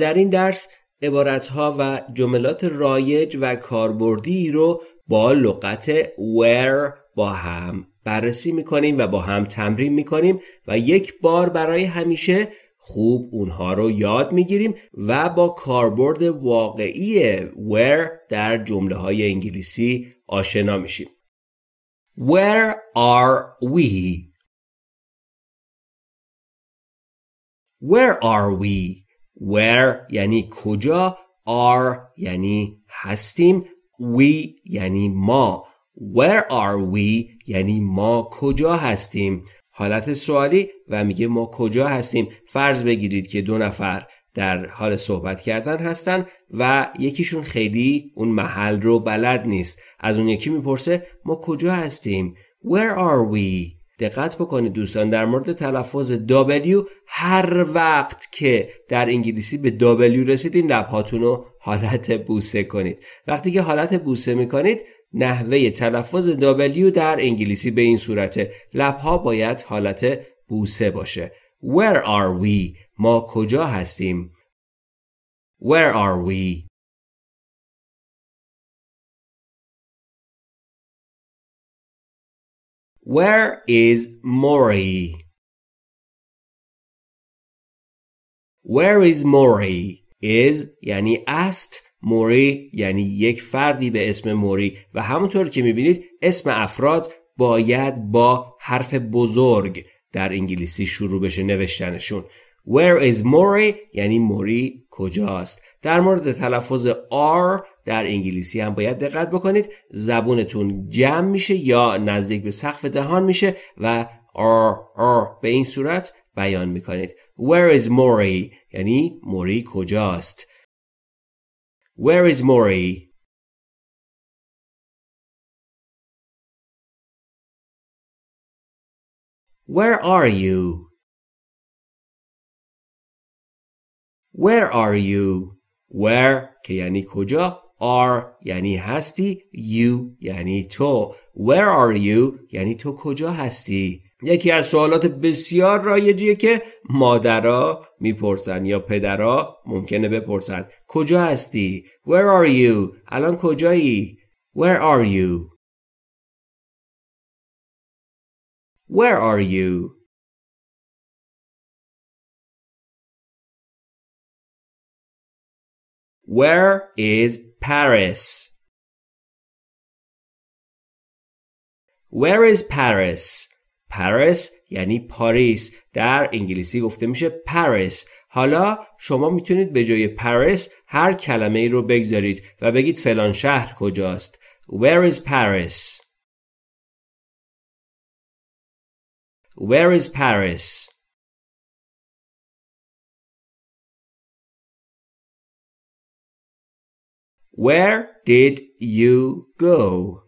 در این درس ها و جملات رایج و کاربردی رو با لغت where با هم بررسی میکنیم و با هم تمرین میکنیم و یک بار برای همیشه خوب اونها رو یاد میگیریم و با کاربرد واقعی where در جمله های انگلیسی آشنا میشیم Where are we? Where are we? where یعنی کجا are یعنی هستیم we یعنی ما where are we یعنی ما کجا هستیم حالت سوالی و میگه ما کجا هستیم فرض بگیرید که دو نفر در حال صحبت کردن هستن و یکیشون خیلی اون محل رو بلد نیست از اون یکی میپرسه ما کجا هستیم where are we دقت بکنید دوستان در مورد تلفظ W هر وقت که در انگلیسی به W رسیدین لبهاتون رو حالت بوسه کنید وقتی که حالت بوسه میکنید نحوه تلفظ W در انگلیسی به این صورته لبها باید حالت بوسه باشه Where are we؟ ما کجا هستیم؟ Where are we؟ Where is Mori? Where is Mori? is یعنی است موری یعنی یک فردی به اسم موری و همونطور که میبینید اسم افراد باید با حرف بزرگ در انگلیسی شروع بشه نوشتنشون Where is Mori؟ یعنی موری کجاست در مورد تلفظ R در انگلیسی هم باید دقت بکنید زبونتون جمع میشه یا نزدیک به سقف دهان میشه و آر آر به این صورت بیان میکنید Where is Mori یعنی موری کجاست Where is Mori Where are you? Where are you? Where که یعنی کجا are یعنی هستی you یعنی تو where are you یعنی تو کجا هستی یکی از سوالات بسیار رایجیه که مادرها میپرسن یا پدرها ممکنه بپرسن کجا هستی where are you الان کجایی where are you where are you Where is Paris? Where is Paris? Paris یعنی پاریس در انگلیسی گفته میشه پاریس حالا شما میتونید به جای پاریس هر کلمه ای رو بگذارید و بگید فلان شهر کجاست Where is Paris? Where is Paris? Where did you go?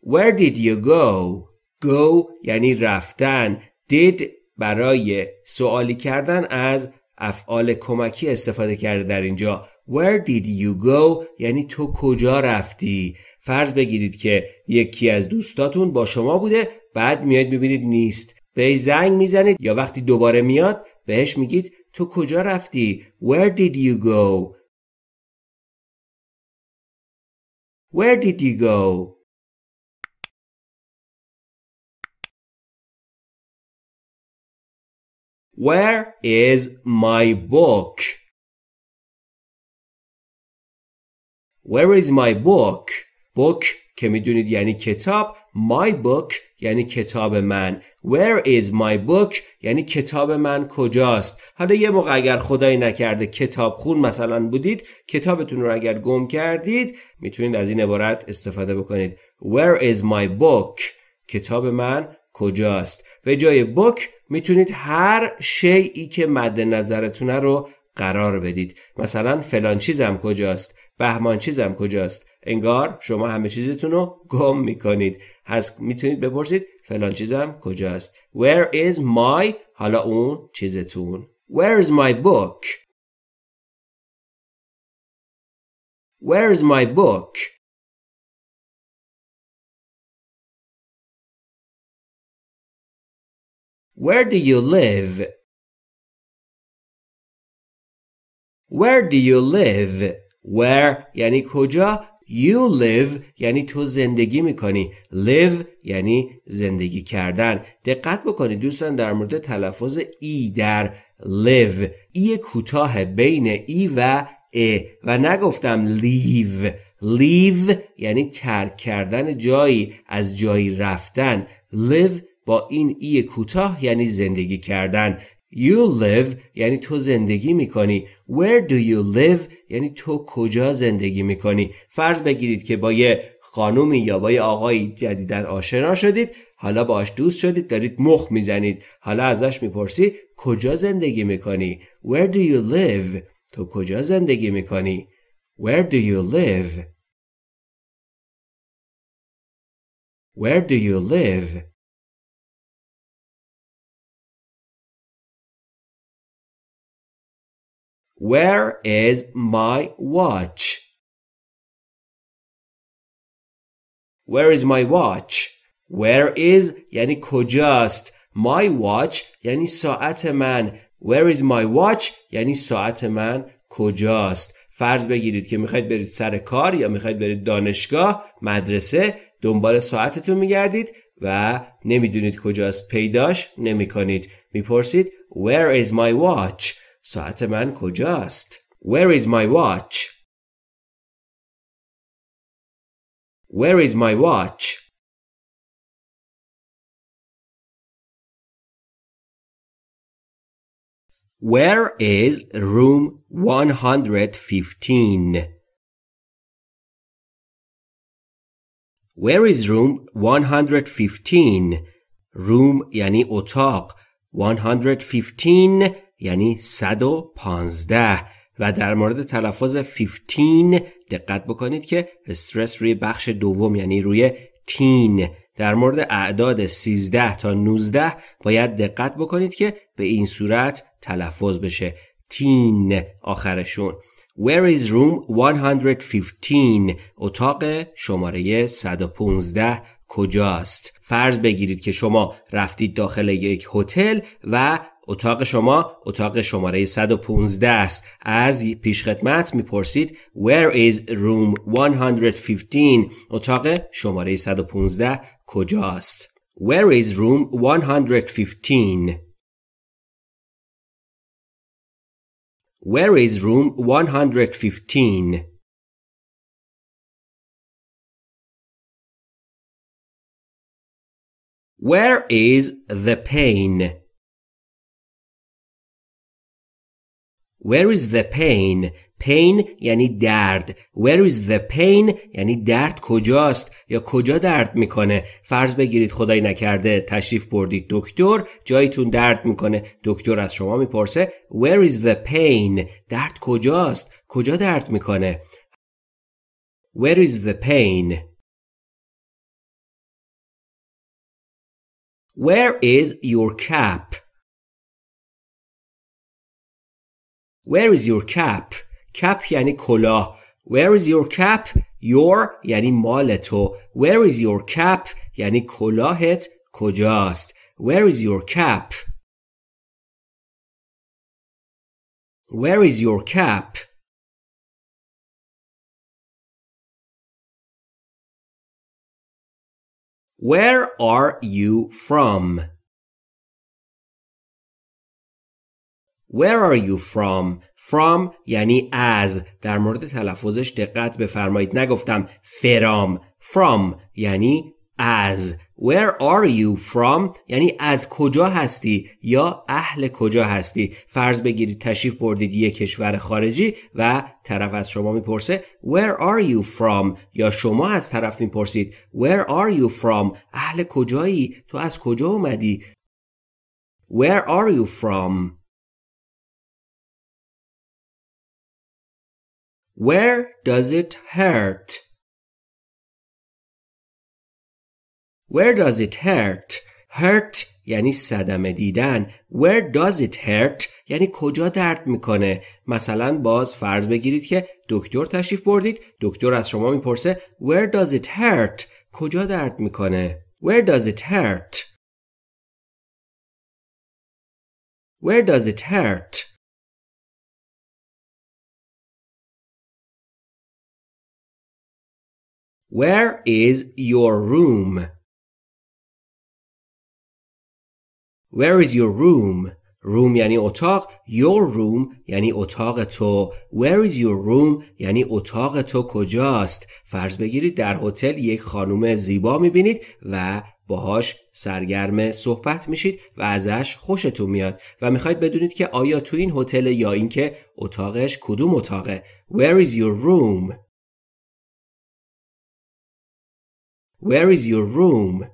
Where did you go? Go یعنی رفتن. Did برای سوالی کردن از افعال کمکی استفاده کرده در اینجا. Where did you go؟ یعنی تو کجا رفتی؟ فرض بگیرید که یکی از دوستاتون با شما بوده بعد میاد ببینید نیست. به زنگ میزنید یا وقتی دوباره میاد بهش میگید تو کجا رفتی؟ Where did you go? Where did you go? Where is my book? Where is my book? book که میدونید یعنی کتاب my book یعنی کتاب من where is my book یعنی کتاب من کجاست حالا یه موقع اگر خدایی نکرده کتاب خون مثلا بودید کتابتون رو اگر گم کردید میتونید از این عبارت استفاده بکنید where is my book کتاب من کجاست به جای book میتونید هر شیعی که مد نظرتونه رو قرار بدید مثلا فلان چیزم کجاست بهمان چیزم کجاست انگار شما همه چیزتون رو گم میکنید هست میتونید بپرسید فلان چیزم کجاست Where is my حالا اون چیزتون Where is my book Where is my book Where do you live? Where do you live? Where یعنی کجا You live یعنی تو زندگی میکنی live یعنی زندگی کردن دقت بکنید دوستان در مورد تلفظ ای در live ای کوتاه بین ای و ا و نگفتم leave leave یعنی ترک کردن جایی از جایی رفتن live با این ای کوتاه یعنی زندگی کردن You live یعنی تو زندگی میکنی Where do you live یعنی تو کجا زندگی میکنی فرض بگیرید که با یه خانومی یا با یه آقایی جدیدن آشنا شدید حالا باش دوست شدید دارید مخ میزنید حالا ازش میپرسی کجا زندگی میکنی Where do you live تو کجا زندگی میکنی Where do you live Where do you live Where is my watch? Where is my watch? Where is یعنی کجاست My watch یعنی ساعت من Where is my watch یعنی ساعت من کجاست فرض بگیرید که میخواید برید سر کار یا میخواید برید دانشگاه مدرسه دنبال ساعتتون میگردید و نمیدونید کجاست پیداش نمیکنید میپرسید Where is my watch ساعت من کجاست؟ Where is my watch? Where is my watch? Where is room 115? Where is room 115? Room yani اتاق 115 یعنی 115 و در مورد تلفظ 15 دقت بکنید که استرس روی بخش دوم یعنی روی تین در مورد اعداد 13 تا 19 باید دقت بکنید که به این صورت تلفظ بشه تین آخرشون Where is room 115 اتاق شماره 115 کجاست فرض بگیرید که شما رفتید داخل یک هتل و اتاق شما اتاق شماره 115 است از پیش خدمت میپرسید where is room 115 اتاق شماره 115 کجاست where is room 115 Where is room 115? Where is the pain? Where is the pain? pain یعنی درد where is the pain یعنی درد کجاست یا کجا درد میکنه فرض بگیرید خدای نکرده تشریف بردید دکتر جایتون درد میکنه دکتر از شما میپرسه where is the pain درد کجاست کجا درد میکنه where is the pain where is your cap Where is your cap? cap یعنی کلاه. Where is your cap? Your یعنی مال تو. Where is your cap? یعنی کلاهت کجاست. Where is your cap? Where is your cap? Where are you from? Where are you from? From یعنی از در مورد تلفظش دقت بفرمایید نگفتم فرام From یعنی از Where are you from یعنی از کجا هستی یا اهل کجا هستی فرض بگیرید تشریف بردید یک کشور خارجی و طرف از شما میپرسه Where are you from یا شما از طرف میپرسید Where are you from اهل کجایی تو از کجا اومدی Where are you from Where does it hurt? Where does it hurt? Hurt یعنی صدمه دیدن Where does it hurt یعنی کجا درد میکنه مثلا باز فرض بگیرید که دکتر تشریف بردید دکتر از شما میپرسه Where does it hurt کجا درد میکنه Where does it hurt Where does it hurt Where is your room? Where is your room? room یعنی اتاق Your room یعنی اتاق تو Where is your room یعنی اتاق تو کجاست فرض بگیرید در هتل یک خانم زیبا میبینید و باهاش سرگرم صحبت میشید و ازش خوشتون میاد و میخواید بدونید که آیا تو این هتل یا اینکه اتاقش کدوم اتاقه Where is your room Where is your room?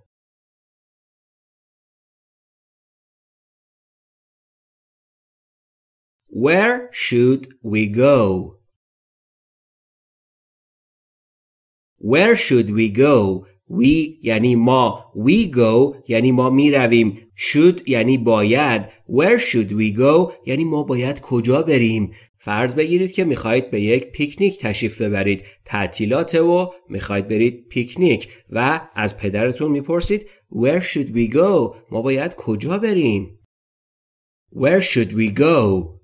Where should we go? Where should we go? We یعنی ما We go یعنی ما می رویم Should یعنی باید Where should we go یعنی ما باید کجا بریم فرض بگیرید که میخواهید به یک پیکنیک تشریف ببرید تعطیلات و میخواهید برید پیکنیک و از پدرتون میپرسید Where should we go؟ ما باید کجا بریم؟ Where should we go?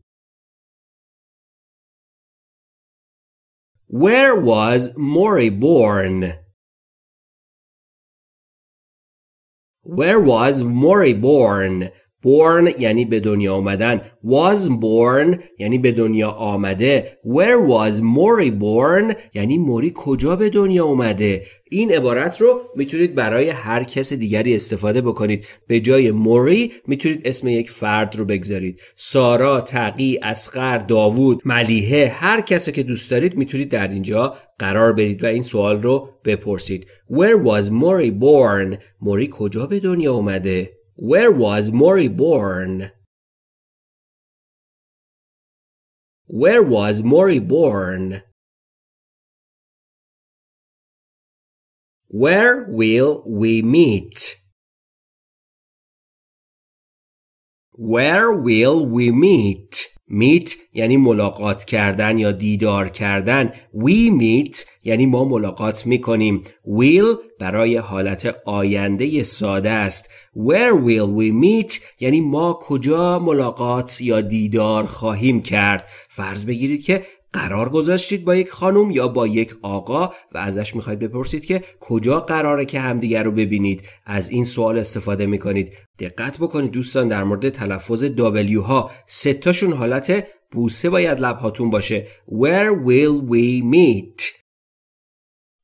Where was Maury born? Where was Maury born? born یعنی به دنیا آمدن was born یعنی به دنیا آمده where was Mori born یعنی موری کجا به دنیا آمده؟ این عبارت رو میتونید برای هر کس دیگری استفاده بکنید به جای موری میتونید اسم یک فرد رو بگذارید سارا، تقی، اسقر، داوود، ملیحه هر کسی که دوست دارید میتونید در اینجا قرار بدید و این سوال رو بپرسید Where was Mori born؟ موری کجا به دنیا اومده؟ Where was Maury born? Where was Mori born? Where will we meet? Where will we meet? میت یعنی ملاقات کردن یا دیدار کردن وی میت یعنی ما ملاقات میکنیم will برای حالت آینده ساده است where will we meet یعنی ما کجا ملاقات یا دیدار خواهیم کرد فرض بگیرید که قرار گذاشتید با یک خانم یا با یک آقا و ازش میخواید بپرسید که کجا قراره که همدیگر رو ببینید از این سوال استفاده میکنید دقت بکنید دوستان در مورد تلفظ W ها ستاشون حالت بوسه باید لبهاتون باشه Where will we meet?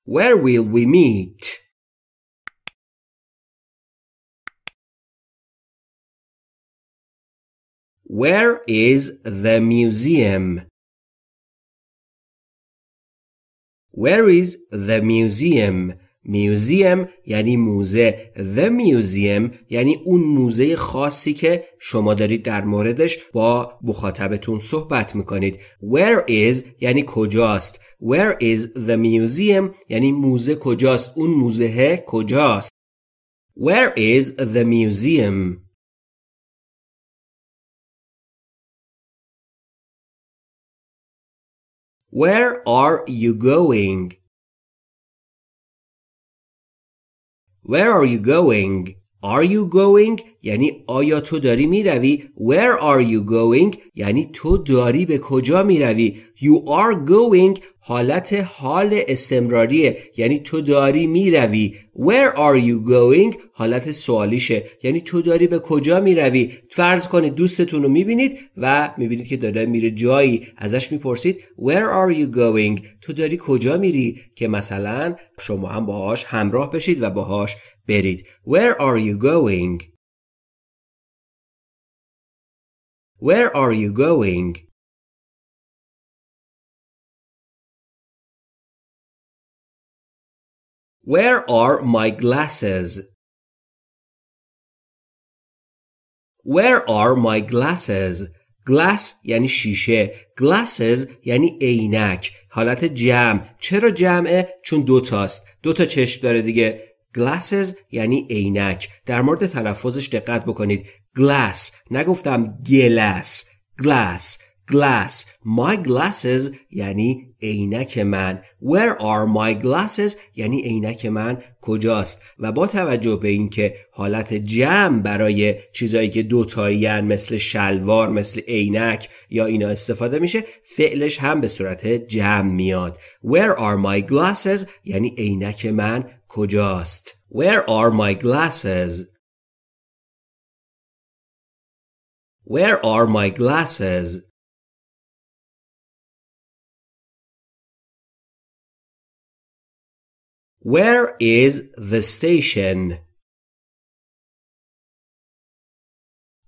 Where will we meet? Where is the museum? Where is the museum? museum یعنی موزه the museum یعنی اون موزه خاصی که شما دارید در موردش با مخاطبتون صحبت میکنید where is یعنی کجاست where is the museum یعنی موزه کجاست اون موزه کجاست where is the museum Where are you going? Where are you going? Are you going یعنی آیا تو داری میروی where are you going یعنی تو داری به کجا میروی you are going حالت حال استمراریه یعنی تو داری میروی where are you going حالت سوالیشه یعنی تو داری به کجا میروی فرض کنید دوستتون رو میبینید و میبینید که داره میره جایی ازش میپرسید where are you going تو داری کجا میری که مثلا شما هم باهاش همراه بشید و باهاش برید where are you going Where are you going? Where are my glasses? Where are my glasses? glass یعنی شیشه glasses یعنی عینک حالت جمع چرا جمعه چون دوتاست دوتا چشم داره دیگه glasses یعنی عینک در مورد تلفظش دقت بکنید glass نگفتم گلس glass glass my glasses یعنی عینک من where are my glasses یعنی عینک من کجاست و با توجه به اینکه حالت جمع برای چیزایی که دوتایی مثل شلوار مثل عینک یا اینا استفاده میشه فعلش هم به صورت جمع میاد where are my glasses یعنی عینک من کجاست where are my glasses Where are my glasses? Where is the station?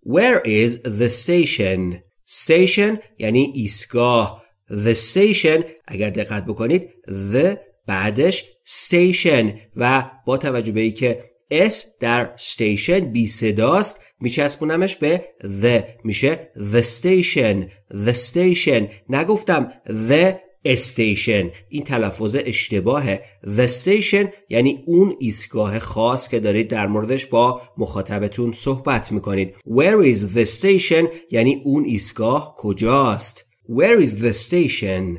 Where is the station? Station یعنی ایستگاه. The station اگر دقت بکنید the بعدش station و با توجه به که S در station بی صداست میچسبونمش به the میشه the station the station نگفتم the station این تلفظ اشتباهه The station یعنی اون ایستگاه خاص که دارید در موردش با مخاطبتون صحبت میکنید Where is the station یعنی اون ایستگاه کجاست Where is the station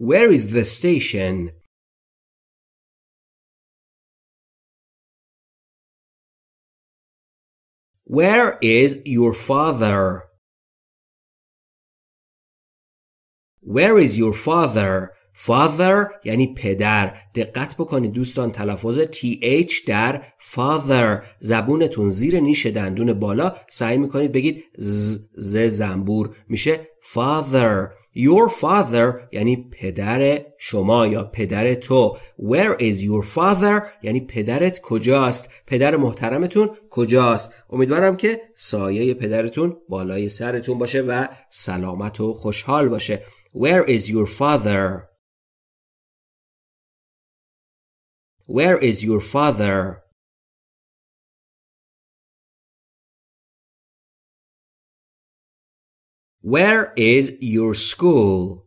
Where is the station Where is your father? Where is your father? Father یعنی پدر دقت بکنید دوستان تلفظ TH در father زبونتون زیر نیش دندون بالا سعی میکنید بگید ز ز زنبور میشه father Your father یعنی پدر شما یا پدر تو Where is your father یعنی پدرت کجاست پدر محترمتون کجاست امیدوارم که سایه پدرتون بالای سرتون باشه و سلامت و خوشحال باشه Where is your father Where is your father Where is your school?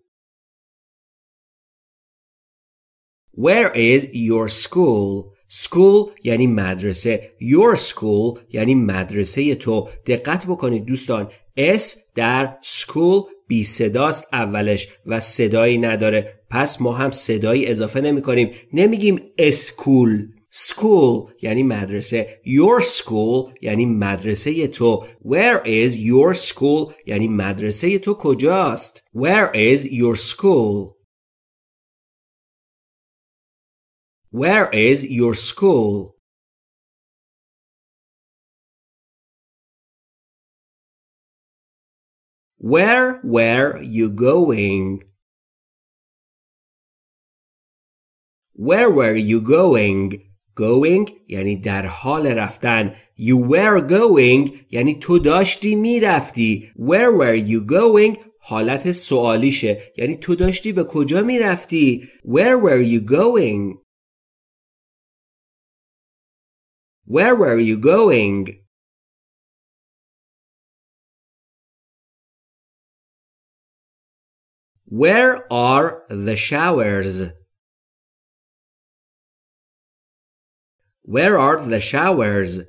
Where is your school? School یعنی مدرسه Your school یعنی مدرسه تو دقت بکنید دوستان S در school بی صداست اولش و صدایی نداره پس ما هم صدایی اضافه نمی کنیم نمیگیم اسکول school یعنی مدرسه your school یعنی مدرسه تو where is your school یعنی مدرسه تو کجاست where is your school where is your school Where were you going? Where were you going? going یعنی در حال رفتن you were going یعنی تو داشتی میرفتی where were you going حالت سوالیشه یعنی تو داشتی به کجا میرفتی where were you going where were you going Where are the showers? Where are the showers?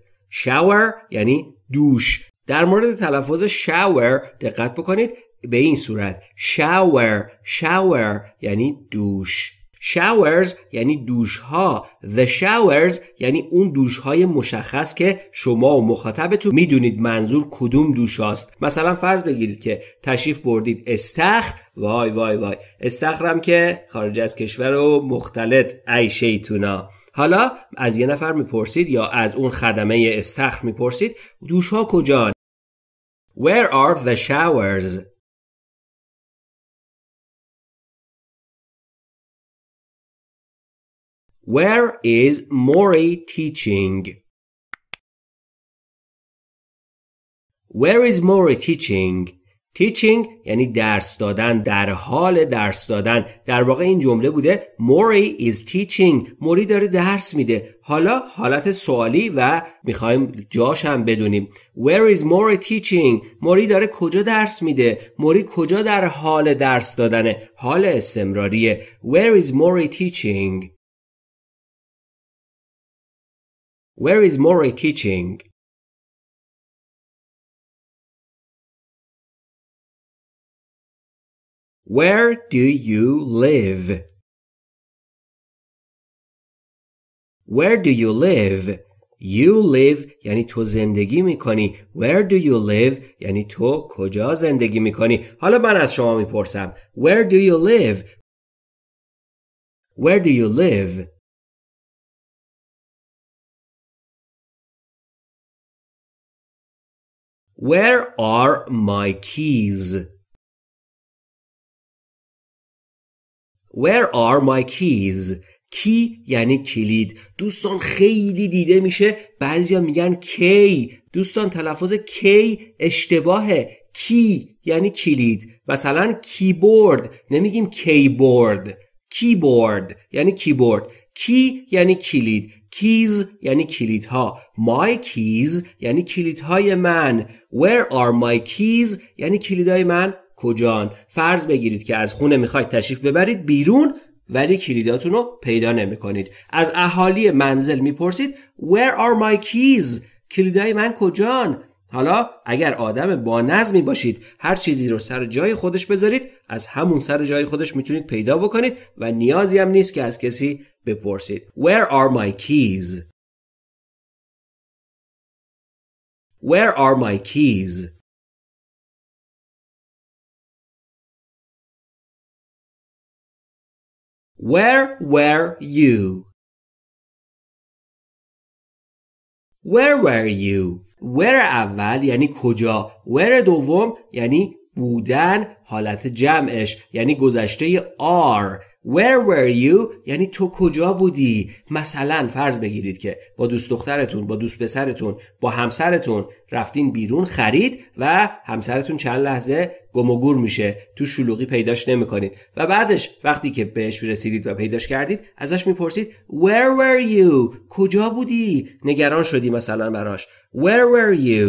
Shower یعنی دوش در مورد تلفظ شاور دقت بکنید به این صورت Shower, shower یعنی دوش showers یعنی دوش ها the showers یعنی اون دوش های مشخص که شما و مخاطبتون میدونید منظور کدوم دوش هاست مثلا فرض بگیرید که تشریف بردید استخر وای وای وای استخرم که خارج از کشور و مختلط ای شیطونا حالا از یه نفر میپرسید یا از اون خدمه استخر میپرسید دوش ها کجان Where are the showers? Where is Mori teaching? Where is Mori teaching? teaching یعنی درس دادن در حال درس دادن در واقع این جمله بوده موری is teaching موری داره درس میده حالا حالت سوالی و میخوایم جاش هم بدونیم where is موری teaching موری داره کجا درس میده موری کجا در حال درس دادنه حال استمراریه where is موری teaching where is موری teaching Where do you live? Where do you live? You live یعنی تو زندگی میکنی Where do you live یعنی تو کجا زندگی میکنی حالا من از شما میپرسم Where do you live Where do you live Where are my keys Where are my keys کی یعنی کلید دوستان خیلی دیده میشه بعضیا میگن کی دوستان تلفظ کی اشتباهه کی یعنی کلید مثلا کیبورد نمیگیم کیبورد کیبورد یعنی کیبورد کی یعنی کلید کیز یعنی کلیدها my keys یعنی کلیدهای من where are my keys یعنی کلیدهای من کجان فرض بگیرید که از خونه میخواید تشریف ببرید بیرون ولی کلیداتون رو پیدا نمیکنید از اهالی منزل میپرسید where are my keys کلیدای من کجان حالا اگر آدم با نظمی باشید هر چیزی رو سر جای خودش بذارید از همون سر جای خودش میتونید پیدا بکنید و نیازی هم نیست که از کسی بپرسید Where are my keys? Where are my keys? Where were you? Where were you? Where اول یعنی کجا Where دوم یعنی بودن حالت جمعش یعنی گذشته آر Where were you یعنی تو کجا بودی مثلا فرض بگیرید که با دوست دخترتون با دوست پسرتون با همسرتون رفتین بیرون خرید و همسرتون چند لحظه گم و گور میشه تو شلوغی پیداش نمیکنید و بعدش وقتی که بهش رسیدید و پیداش کردید ازش میپرسید Where were you کجا بودی نگران شدی مثلا براش Where were you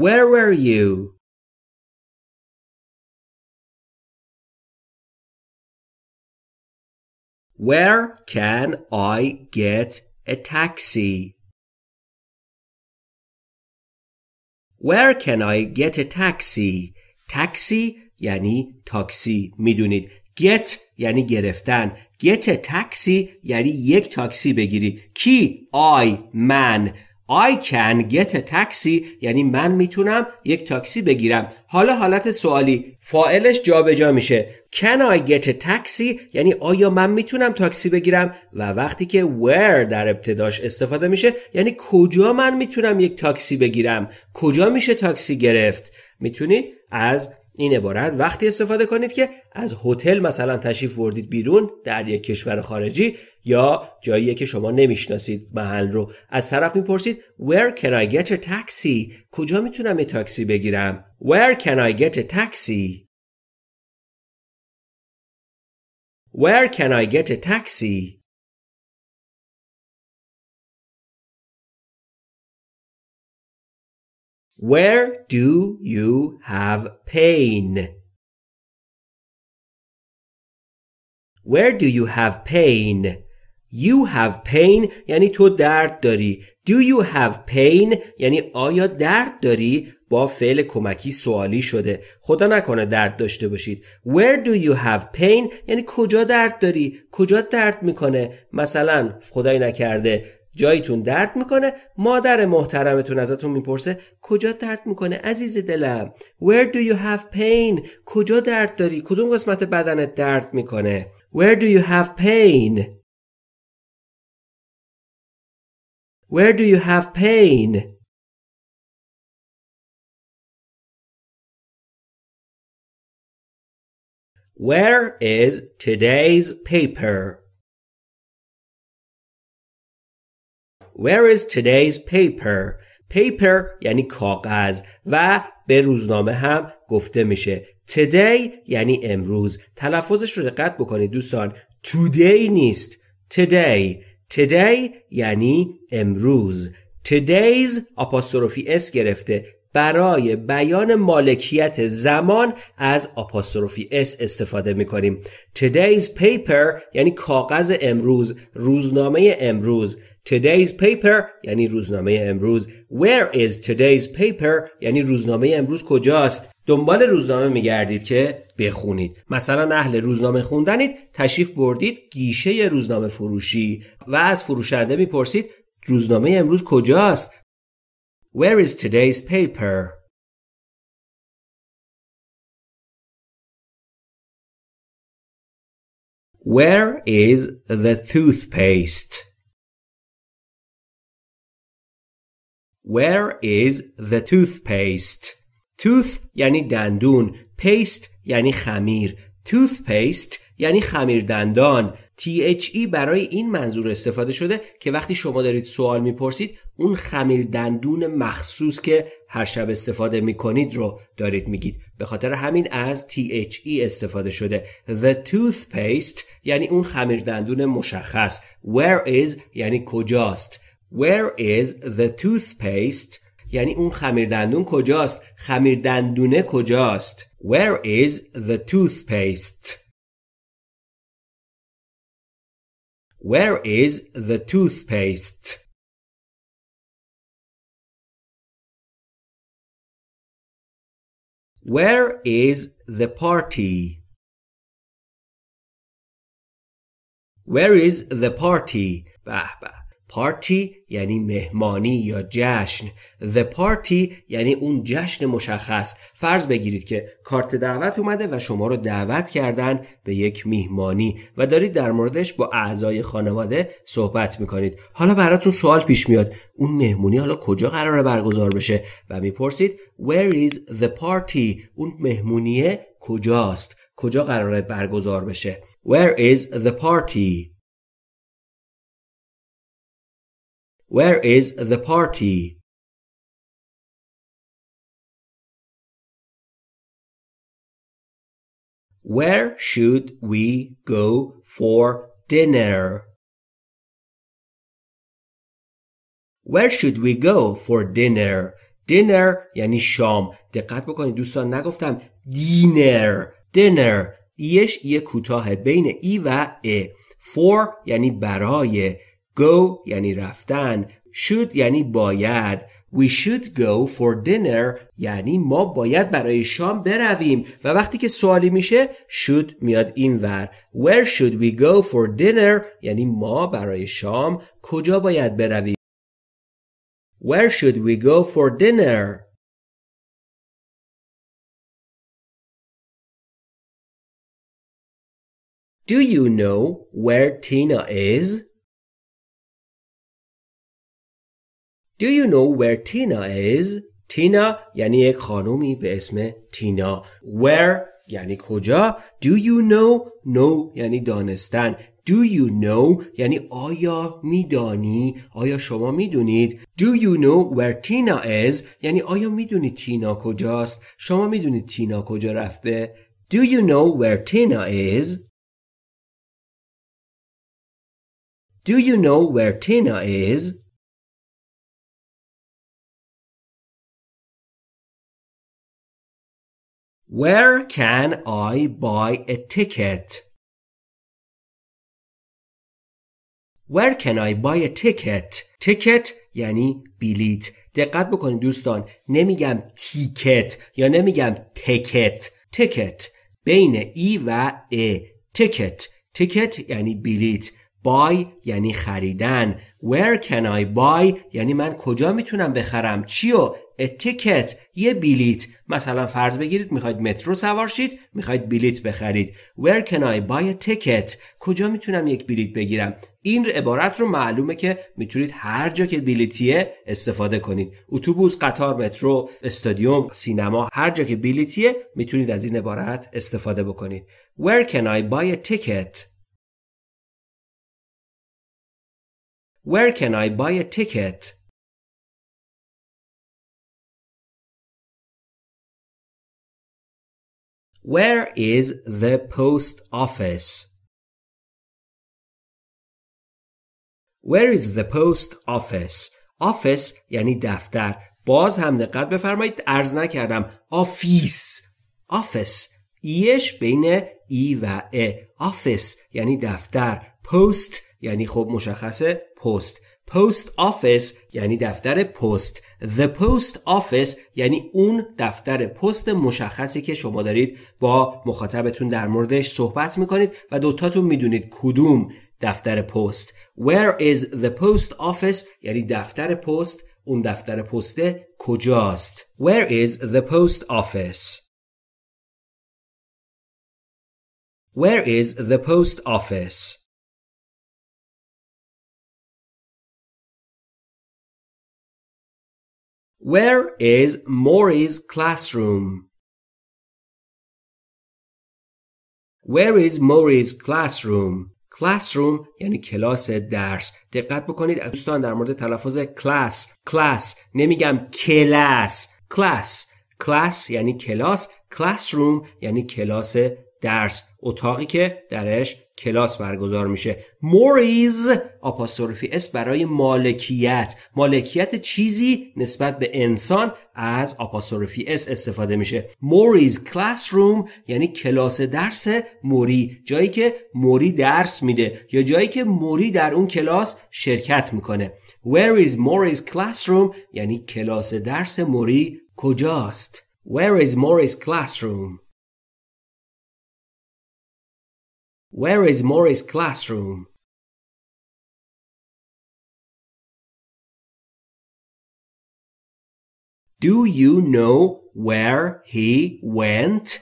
Where were you Where can I get a taxi? Where can I get a taxi? Taxi یعنی تاکسی میدونید get یعنی گرفتن get a taxi یعنی یک تاکسی بگیری کی I من I can get a taxi یعنی من میتونم یک تاکسی بگیرم حالا حالت سوالی فائلش جابجا جا میشه can I get a taxi یعنی آیا من میتونم تاکسی بگیرم و وقتی که where در ابتداش استفاده میشه یعنی کجا من میتونم یک تاکسی بگیرم کجا میشه تاکسی گرفت میتونید از این عبارت وقتی استفاده کنید که از هتل مثلا تشریف وردید بیرون در یک کشور خارجی یا جایی که شما نمیشناسید محل رو از طرف میپرسید where can I get a taxi کجا میتونم یه تاکسی بگیرم where can I get a taxi where can I get a taxi Where do you have pain? Where do you have pain? You have pain یعنی تو درد داری. Do you have pain یعنی آیا درد داری؟ با فعل کمکی سوالی شده. خدا نکنه درد داشته باشید. Where do you have pain یعنی کجا درد داری؟ کجا درد میکنه؟ مثلا خدای نکرده جاییتون درد میکنه مادر محترمتون ازتون میپرسه کجا درد میکنه عزیز دلم Where do you have pain کجا درد داری کدوم قسمت بدنت درد میکنه Where do you have pain Where do you have pain Where is today's paper Where is today's paper? paper یعنی کاغذ و به روزنامه هم گفته میشه today یعنی امروز تلفظش رو دقت بکنید دوستان today نیست today today یعنی امروز today's آپاستروفی اس گرفته برای بیان مالکیت زمان از آپاستروفی اس استفاده می کنیم. Today's paper یعنی کاغذ امروز، روزنامه امروز. today's paper یعنی روزنامه امروز where is today's paper یعنی روزنامه امروز کجاست دنبال روزنامه میگردید که بخونید مثلا اهل روزنامه خوندنید تشریف بردید گیشه روزنامه فروشی و از فروشنده میپرسید روزنامه امروز کجاست where is today's paper Where is the toothpaste? Where is the toothpaste? Tooth یعنی دندون Paste یعنی خمیر Toothpaste یعنی خمیر دندان THE برای این منظور استفاده شده که وقتی شما دارید سوال میپرسید اون خمیر دندون مخصوص که هر شب استفاده میکنید رو دارید میگید به خاطر همین از THE استفاده شده The toothpaste یعنی اون خمیر دندون مشخص Where is یعنی کجاست Where is the toothpaste یعنی اون خمیردندون کجاست خمیردندونه کجاست Where is the toothpaste Where is the toothpaste Where is the party Where is the party به به پارتی یعنی مهمانی یا جشن The party یعنی اون جشن مشخص فرض بگیرید که کارت دعوت اومده و شما رو دعوت کردن به یک مهمانی و دارید در موردش با اعضای خانواده صحبت میکنید حالا براتون سوال پیش میاد اون مهمونی حالا کجا قراره برگزار بشه و میپرسید Where is the party اون مهمونیه کجاست کجا قراره برگزار بشه Where is the party Where is the party? Where should we go for dinner? Where should we go for dinner? Dinner یعنی شام. دقت بکنید دوستان نگفتم دینر. دینر. ایش یه کوتاه بین ای و ا. for یعنی برای go یعنی رفتن should یعنی باید We should go for dinner یعنی ما باید برای شام برویم و وقتی که سوالی میشه should میاد این ور Where should we go for dinner یعنی ما برای شام کجا باید برویم Where should we go for dinner Do you know where Tina is Do you know where Tina is? Tina یعنی یک خانومی به اسم تینا. Where یعنی کجا؟ Do you know? No یعنی دانستن. Do you know یعنی آیا میدانی؟ آیا شما میدونید؟ Do you know where Tina is؟ یعنی آیا میدونید تینا کجاست؟ شما میدونید تینا کجا رفته؟ Do you know where Tina is؟ Do you know where Tina is؟ Where can I buy a ticket? Where can I buy a ticket? ticket یعنی بلیت دقت بکنید دوستان نمیگم تیکت یا نمیگم تکت تکت بین ای و ا تکت تکت یعنی بلیت buy یعنی خریدن where can I buy یعنی من کجا میتونم بخرم چیو Ticket یه بلیت مثلا فرض بگیرید میخواید مترو سوار شید میخواید بلیت بخرید where can I buy a ticket کجا میتونم یک بلیت بگیرم این عبارت رو معلومه که میتونید هر جا که بلیتیه استفاده کنید اتوبوس قطار مترو استادیوم سینما هر جا که بلیتیه میتونید از این عبارت استفاده بکنید where can I buy a ticket where can I buy a ticket Where is the post office? Where is the post office? office یعنی دفتر باز هم دقت بفرمایید ارز نکردم آفیس آفیس ایش بین ای و ا آفیس یعنی دفتر پست یعنی خب مشخصه پست پست office یعنی دفتر پست The Post Office یعنی اون دفتر پست مشخصی که شما دارید با مخاطبتون در موردش صحبت میکنید و دوتاتون میدونید کدوم دفتر پست Where is the post office یعنی دفتر پست اون دفتر پست کجاست Where is the post office Where is the post office Where is Maury's classroom? Where is Maury's classroom? classroom یعنی کلاس درس دقت بکنید دوستان در مورد تلفظ کلاس کلاس نمیگم کلاس کلاس کلاس یعنی کلاس کلاس یعنی کلاس درس اتاقی که درش کلاس برگزار میشه موریز آپاستروفی اس برای مالکیت مالکیت چیزی نسبت به انسان از آپاستروفی اس استفاده میشه موریز کلاس روم یعنی کلاس درس موری جایی که موری درس میده یا جایی که موری در اون کلاس شرکت میکنه Where is Maury's classroom یعنی کلاس درس موری کجاست Where is Maury's classroom Where is Morris' classroom? Do you know where he went?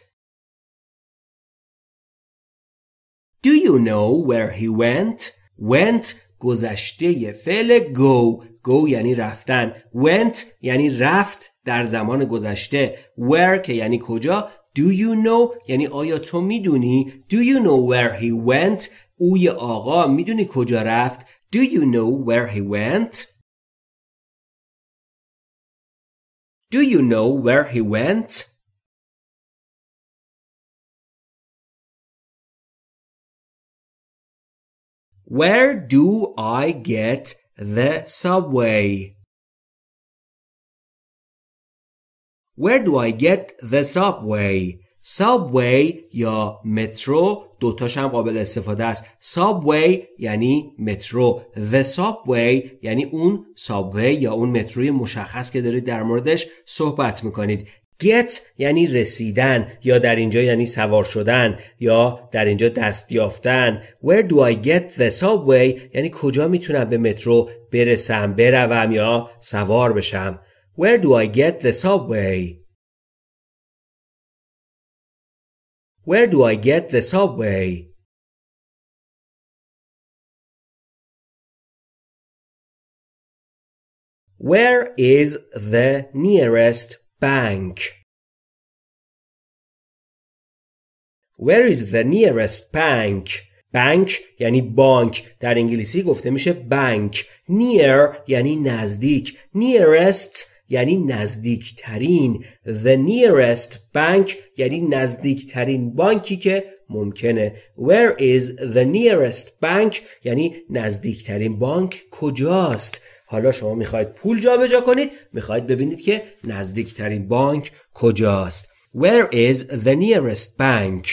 Do you know where he went? Went گذشته فعل go go یعنی رفتن went یعنی رفت در زمان گذشته where که یعنی کجا do you know یعنی آیا تو میدونی Do you know where he went او یه آقا میدونی کجا رفت Do you know where he went Do you know where he went Where do I get the subway Where do I get the subway? Subway یا مترو دوتاش هم قابل استفاده است Subway یعنی مترو The Subway یعنی اون سابوی یا اون متروی مشخص که دارید در موردش صحبت میکنید Get یعنی رسیدن یا در اینجا یعنی سوار شدن یا در اینجا دست یافتن Where do I get the subway یعنی کجا میتونم به مترو برسم بروم یا سوار بشم Where do I get the subway? Where do I get the subway? Where is the nearest bank? Where is the nearest bank? Bank یعنی بانک در انگلیسی گفته میشه بانک near یعنی نزدیک nearest یعنی نزدیکترین the nearest bank یعنی نزدیکترین بانکی که ممکنه where is the nearest bank یعنی نزدیکترین بانک کجاست حالا شما میخواید پول جابجا کنید میخواید ببینید که نزدیکترین بانک کجاست where is the nearest bank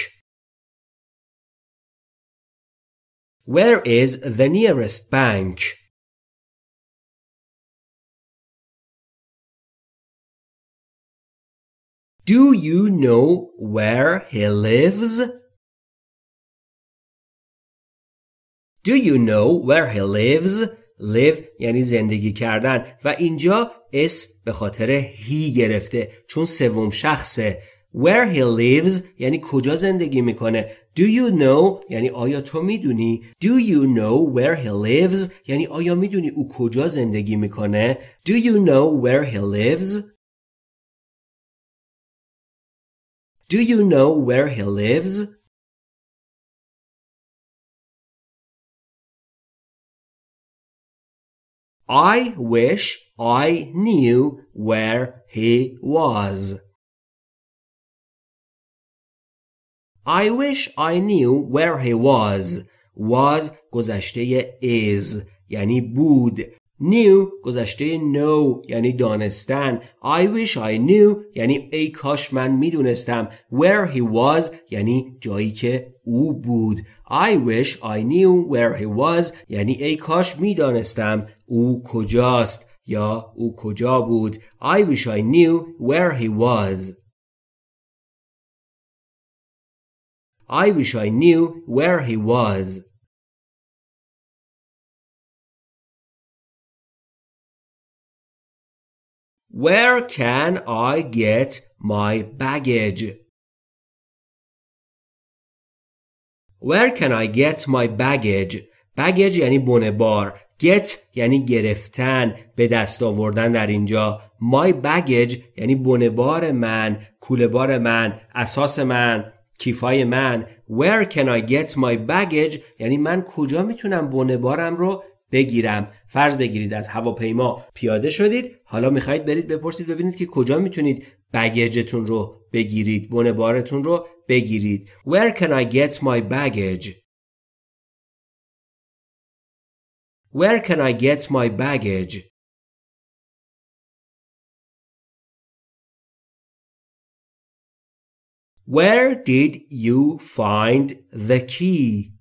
where is the nearest bank Do you know where he lives? Do you know where he lives? live یعنی زندگی کردن و اینجا اس به خاطر هی گرفته چون سوم شخصه Where he lives یعنی کجا زندگی میکنه Do you know یعنی آیا تو میدونی Do you know where he lives یعنی آیا میدونی او کجا زندگی میکنه Do you know where he lives Do you know where he lives? I wish I knew where he was. I wish I knew where he was. Was گذشته is یعنی بود New گذشته نو یعنی دانستن I wish I knew یعنی ای کاش من میدونستم Where he was یعنی جایی که او بود I wish I knew where he was یعنی ای کاش میدانستم او کجاست یا او کجا بود I wish I knew where he was I wish I knew where he was Where can I get my baggage? Where can I get my baggage? baggage یعنی بونه بار get یعنی گرفتن به دست آوردن در اینجا my baggage یعنی بونه بار من کوله بار من اساس من کیفای من where can I get my baggage یعنی من کجا میتونم بونه بارم رو بگیرم فرض بگیرید از هواپیما پیاده شدید حالا میخواهید برید بپرسید ببینید که کجا میتونید بگیجتون رو بگیرید بون بارتون رو بگیرید Where can I get my baggage Where can I get my baggage Where did you find the key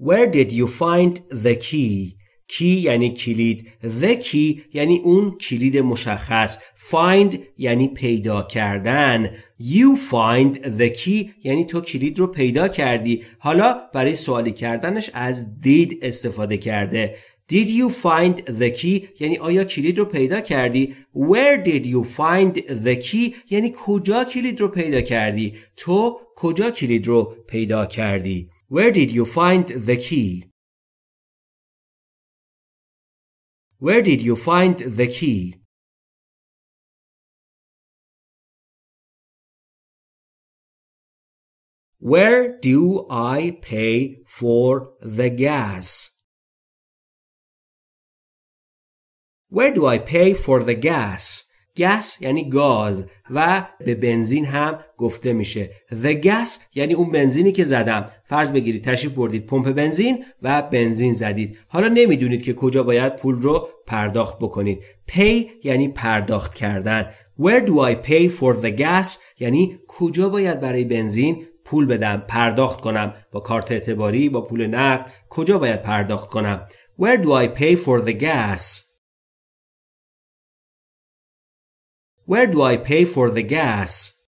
Where did you find the key? کی یعنی کلید The key یعنی اون کلید مشخص Find یعنی پیدا کردن You find the key یعنی تو کلید رو پیدا کردی حالا برای سوالی کردنش از did استفاده کرده Did you find the key؟ یعنی آیا کلید رو پیدا کردی؟ Where did you find the key؟ یعنی کجا کلید رو پیدا کردی؟ تو کجا کلید رو پیدا کردی؟ Where did you find the key? Where did you find the key? Where do I pay for the gas? Where do I pay for the gas? گس یعنی گاز و به بنزین هم گفته میشه the gas یعنی اون بنزینی که زدم فرض بگیرید تشریف بردید پمپ بنزین و بنزین زدید حالا نمیدونید که کجا باید پول رو پرداخت بکنید pay یعنی پرداخت کردن where do I pay for the gas یعنی کجا باید برای بنزین پول بدم پرداخت کنم با کارت اعتباری با پول نقد کجا باید پرداخت کنم where do I pay for the gas Where do I pay for the gas?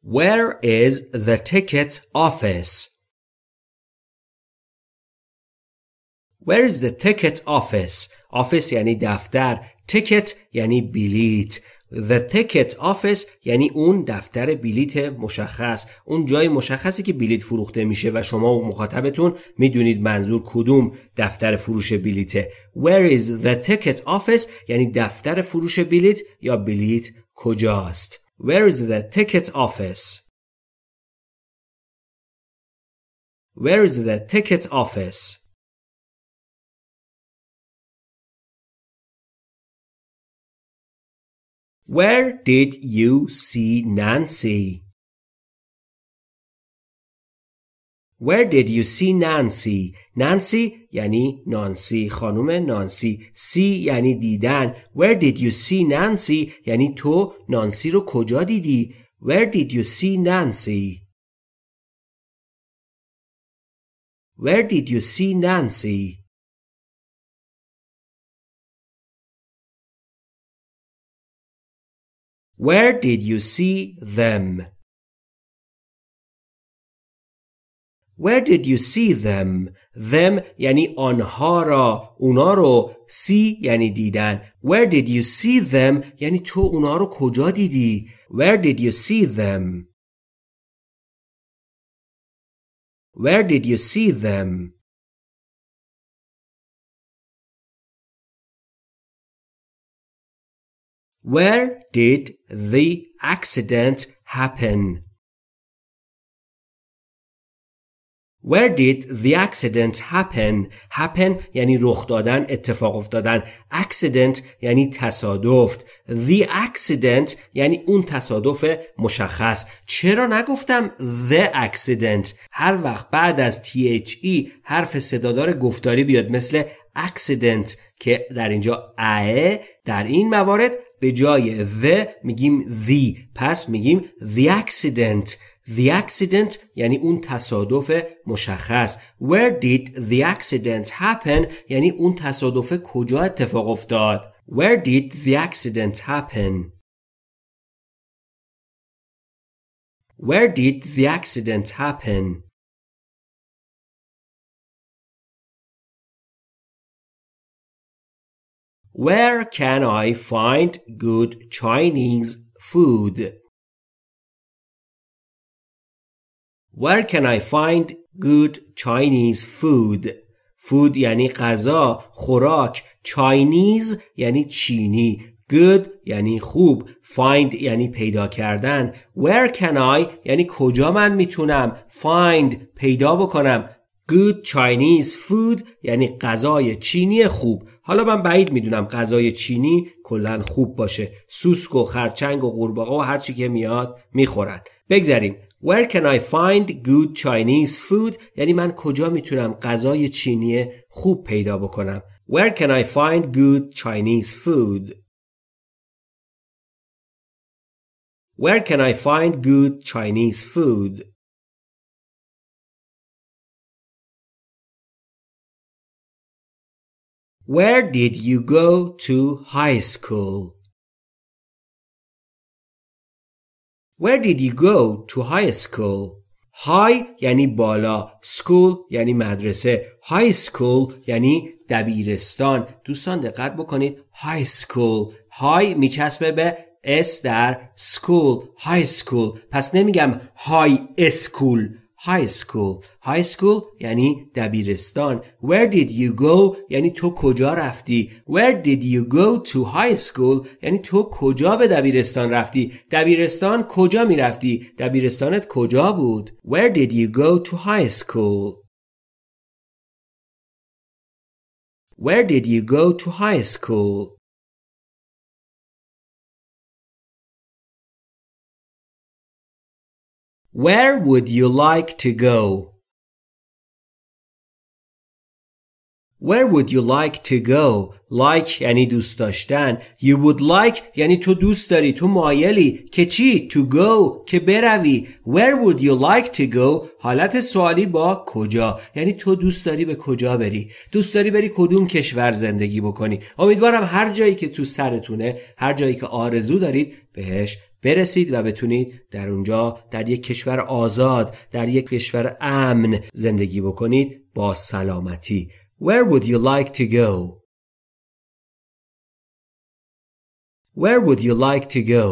Where is the ticket office? Where is the ticket office? Office yani دفتر. Ticket yani بلیت. The ticket office یعنی اون دفتر بلیت مشخص اون جای مشخصی که بلیت فروخته میشه و شما و مخاطبتون میدونید منظور کدوم دفتر فروش بلیته Where is the ticket office یعنی دفتر فروش بلیت یا بلیت کجاست Where is the ticket office Where is the ticket office Where did you see Nancy? Where did you see Nancy? Nancy یعنی نانسی خانم نانسی سی یعنی دیدن Where did you see Nancy یعنی تو نانسی رو کجا دیدی Where did you see Nancy Where did you see Nancy Where did you see them? Where did you see them? Them یعنی آنها را اونا رو see یعنی دیدن Where did you see them? یعنی تو اونا رو کجا دیدی؟ Where did you see them? Where did you see them? Where did the accident happen? Where did the accident happen? Happen یعنی رخ دادن، اتفاق افتادن. Accident یعنی تصادف. The accident یعنی اون تصادف مشخص. چرا نگفتم the accident؟ هر وقت بعد از THE حرف صدادار گفتاری بیاد مثل accident که در اینجا اه در این موارد به جای the میگیم the پس میگیم the accident The accident یعنی اون تصادف مشخص Where did the accident happen یعنی اون تصادف کجا اتفاق افتاد Where did the accident happen Where did the accident happen Where can I find good Chinese food? Where can I find good Chinese food? Food یعنی غذا، خوراک، Chinese یعنی چینی، good یعنی خوب find یعنی پیدا کردن where can I یعنی کجا من میتونم find پیدا بکنم Good Chinese food یعنی غذای چینی خوب حالا من بعید میدونم غذای چینی کلا خوب باشه سوسک و خرچنگ و قورباغه و هر چی که میاد میخورن بگذاریم Where can I find good Chinese food یعنی من کجا میتونم غذای چینی خوب پیدا بکنم Where can I find good Chinese food Where can I find good Chinese food Where did you go to high school? Where did you go to high school? High یعنی بالا school یعنی مدرسه high school یعنی دبیرستان دوستان دقت بکنید high school High میچسبه به s در school high school پس نمیگم high school high school high school یعنی دبیرستان where did you go یعنی تو کجا رفتی where did you go to high school یعنی تو کجا به دبیرستان رفتی دبیرستان کجا رفتی؟ دبیرستانت کجا بود where did you go to high school where did you go to high school Where would you like to go? Where would you like to go? Like یعنی دوست داشتن You would like یعنی تو دوست داری تو مایلی که چی؟ To go که بروی Where would you like to go? حالت سوالی با کجا یعنی تو دوست داری به کجا بری دوست داری بری کدوم کشور زندگی بکنی امیدوارم هر جایی که تو سرتونه هر جایی که آرزو دارید بهش برسید و بتونید در اونجا در یک کشور آزاد در یک کشور امن زندگی بکنید با سلامتی Where would you like to go? Where would you like to go?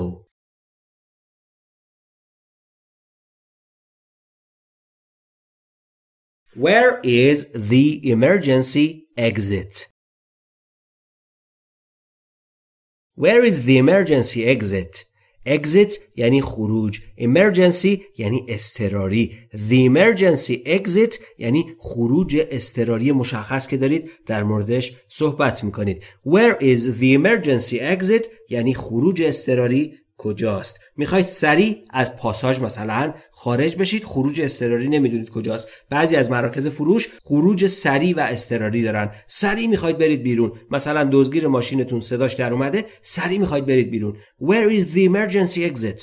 Where is the emergency exit? Where is the emergency exit? exit یعنی خروج emergency یعنی اضطراری the emergency exit یعنی خروج استراری مشخص که دارید در موردش صحبت میکنید where is the emergency exit یعنی خروج اضطراری کجاست میخواید سریع از پاساژ مثلا خارج بشید خروج اضطراری نمیدونید کجاست بعضی از مراکز فروش خروج سریع و اضطراری دارن سریع میخواید برید بیرون مثلا دزگیر ماشینتون صداش در اومده سریع میخواید برید بیرون where is the emergency exit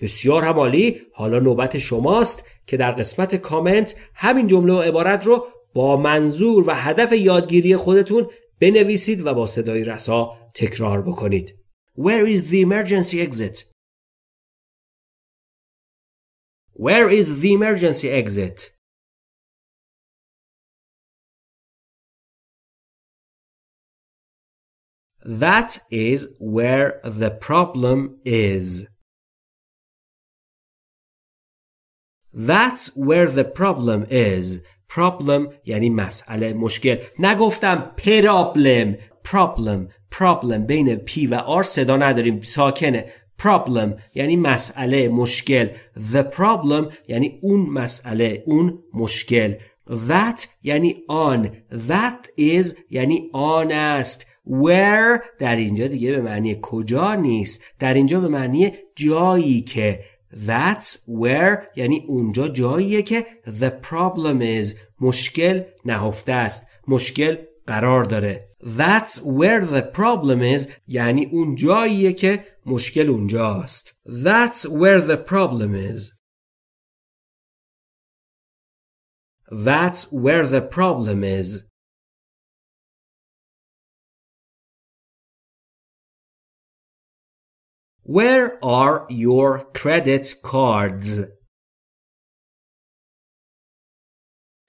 بسیار همالی حالا نوبت شماست که در قسمت کامنت همین جمله و عبارت رو با منظور و هدف یادگیری خودتون بنویسید و با صدای رسا تکرار بکنید Where is the emergency exit? Where is the emergency exit? That is where the problem is. That's where the problem is. Problem یعنی مسئله مشکل نگفتم پرابلم problem problem بین پی و آر صدا نداریم ساکنه problem یعنی مسئله مشکل the problem یعنی اون مسئله اون مشکل that یعنی آن that is یعنی آن است where در اینجا دیگه به معنی کجا نیست در اینجا به معنی جایی که That's where یعنی اونجا جاییه که the problem is مشکل نهفته است مشکل قرار داره That's where the problem is یعنی اون جاییه که مشکل اونجاست. That's where the problem is. That's where the problem is. Where are your credit cards?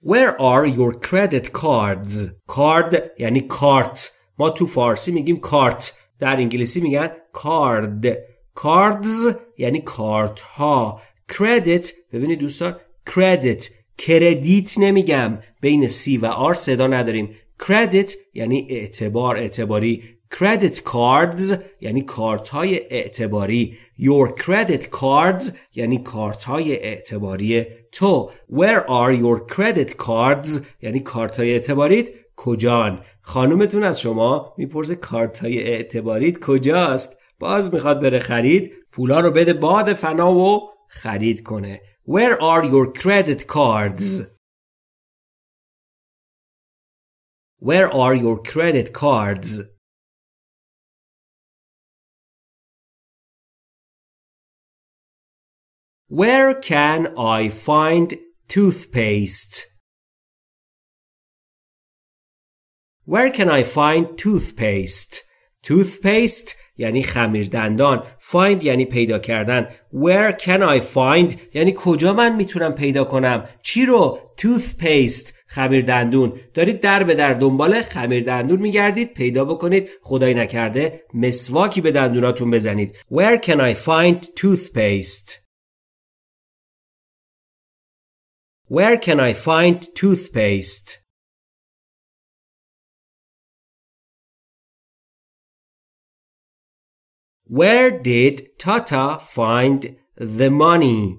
Where are your credit cards? Card یعنی کارت ما تو فارسی میگیم کارت در انگلیسی میگن کارد کاردز یعنی کارت ها credit ببینید دوستان credit کردیت نمیگم بین سی و آر صدا نداریم credit یعنی اعتبار اعتباری credit cards یعنی کارت های اعتباری your credit cards یعنی کارت های اعتباری تو where are your credit cards یعنی کارت های اعتباریت کجان خانومتون از شما میپرسه کارت های اعتباریت کجاست باز میخواد بره خرید پولا رو بده بعد فنا و خرید کنه Where are your credit cards? Where are your credit cards? Where can I find toothpaste? Where can I find toothpaste? Toothpaste یعنی خمیر دندان find یعنی پیدا کردن where can I find یعنی کجا من میتونم پیدا کنم چی رو toothpaste خمیر دندون دارید در به در دنبال خمیر دندون میگردید پیدا بکنید خدای نکرده مسواکی به دندوناتون بزنید where can I find toothpaste Where can I find toothpaste? Where did Tata find the money?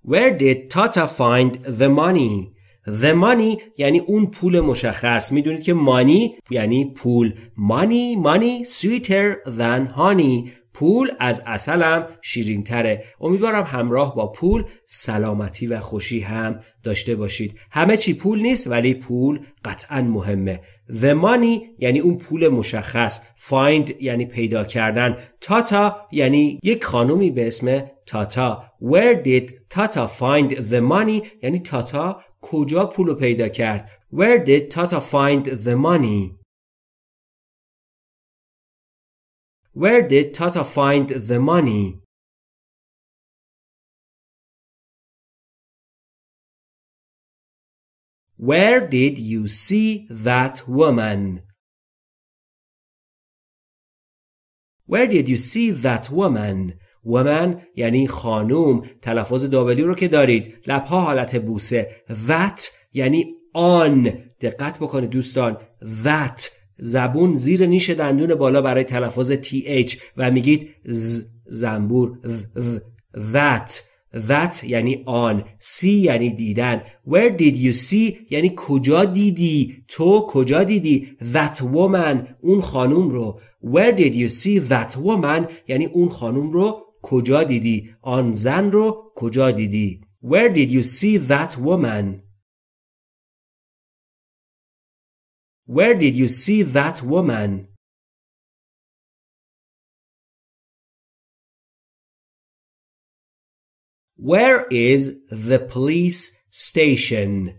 Where did Tata find the money? The money یعنی اون پول مشخص میدونید که money یعنی پول money money sweeter than honey پول از اصلم شیرین تره امیدوارم همراه با پول سلامتی و خوشی هم داشته باشید همه چی پول نیست ولی پول قطعا مهمه The money یعنی اون پول مشخص Find یعنی پیدا کردن تاتا یعنی یک خانومی به اسم تاتا Where did تاتا find the money یعنی تاتا کجا پول رو پیدا کرد Where did Tata find the money Where did Tata find the money? Where did you see that woman? Where did you see that woman? woman یعنی خانوم تلفظ دابلیو رو که دارید لبها حالت بوسه that یعنی آن دقت بکنید دوستان that زبون زیر نیش دندون بالا برای تلفظ تی و میگید ز زنبور ذ ذات That یعنی آن سی یعنی دیدن Where did you see یعنی کجا دیدی تو کجا دیدی That woman اون خانوم رو Where did you see that woman یعنی اون خانوم رو کجا دیدی آن زن رو کجا دیدی Where did you see that woman Where did you see that woman? Where is the police station?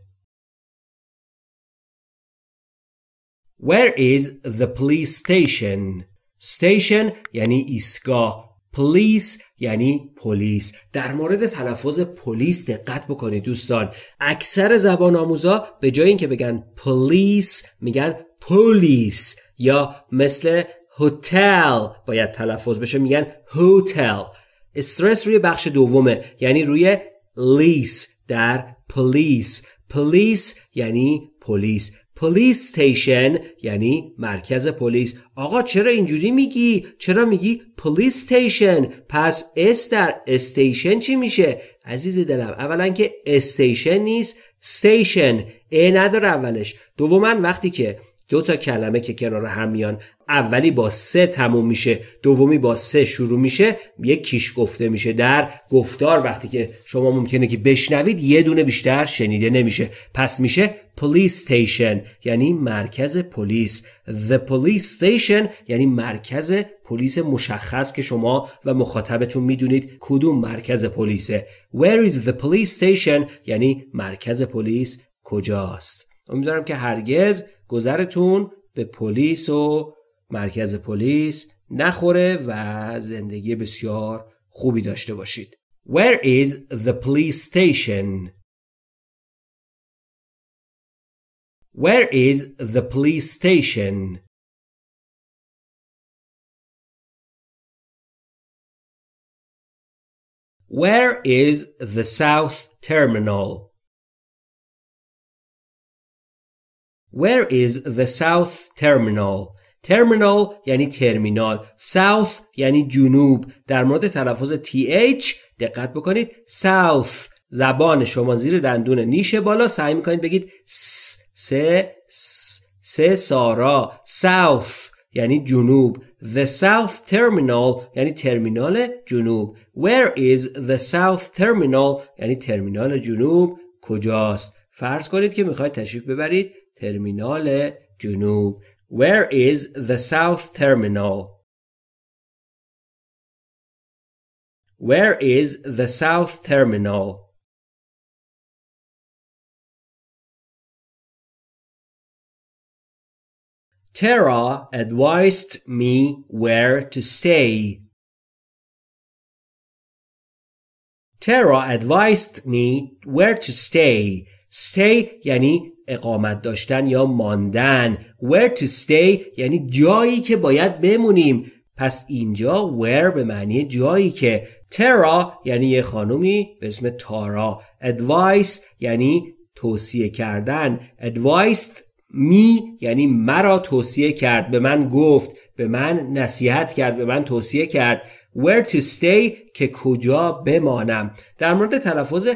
Where is the police station? Station یعنی ایستگاه پلیس یعنی پلیس در مورد تلفظ پلیس دقت بکنید دوستان اکثر زبان آموزا به جای اینکه بگن پلیس میگن پلیس یا مثل هتل باید تلفظ بشه میگن هتل استرس روی بخش دومه یعنی روی لیس در پلیس پلیس یعنی پلیس پلیس استیشن یعنی مرکز پلیس آقا چرا اینجوری میگی چرا میگی پلیس استیشن پس اس در استیشن چی میشه عزیز دلم اولا که استیشن نیست ستیشن ا نداره اولش دوما وقتی که دو تا کلمه که کنار هم میان اولی با سه تموم میشه دومی با سه شروع میشه یک کیش گفته میشه در گفتار وقتی که شما ممکنه که بشنوید یه دونه بیشتر شنیده نمیشه پس میشه پلیس استیشن یعنی مرکز پلیس the police station یعنی مرکز پلیس مشخص که شما و مخاطبتون میدونید کدوم مرکز پلیسه where is the police station یعنی مرکز پلیس کجاست امیدوارم که هرگز گذرتون به پلیس و مرکز پلیس نخوره و زندگی بسیار خوبی داشته باشید Where is the police station? Where is the police station? Where is the South Terminal? Where is the south terminal? Terminal یعنی ترمینال South یعنی جنوب در مورد تلفظ TH دقت بکنید South زبان شما زیر دندون نیش بالا سعی میکنید بگید س سه سارا South یعنی جنوب The South Terminal یعنی ترمینال جنوب Where is the South Terminal یعنی ترمینال جنوب کجاست فرض کنید که میخواید تشریف ببرید ترمینال جنوب Where is the south terminal? Where is the south terminal? Tara advised me where to stay. Tara advised me where to stay. Stay یعنی اقامت داشتن یا ماندن where to stay یعنی جایی که باید بمونیم پس اینجا where به معنی جایی که ترا یعنی یه خانومی به اسم تارا advice یعنی توصیه کردن advised می یعنی مرا توصیه کرد به من گفت به من نصیحت کرد به من توصیه کرد where to stay که کجا بمانم در مورد تلفظ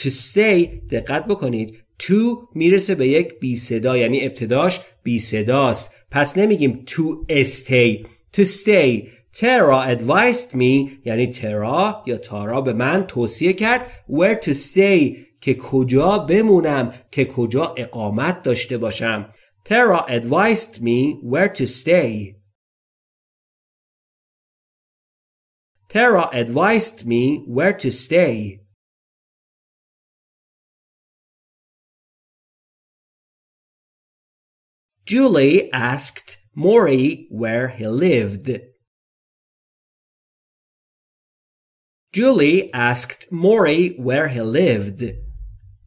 to stay دقت بکنید تو میرسه به یک بی صدا یعنی ابتداش بی صداست پس نمیگیم to stay to stay ترا advised me یعنی ترا یا تارا به من توصیه کرد where to stay که کجا بمونم که کجا اقامت داشته باشم ترا advised me where to stay ترا advised me where to stay Julie asked Maury where he lived. Julie asked Maury where he lived.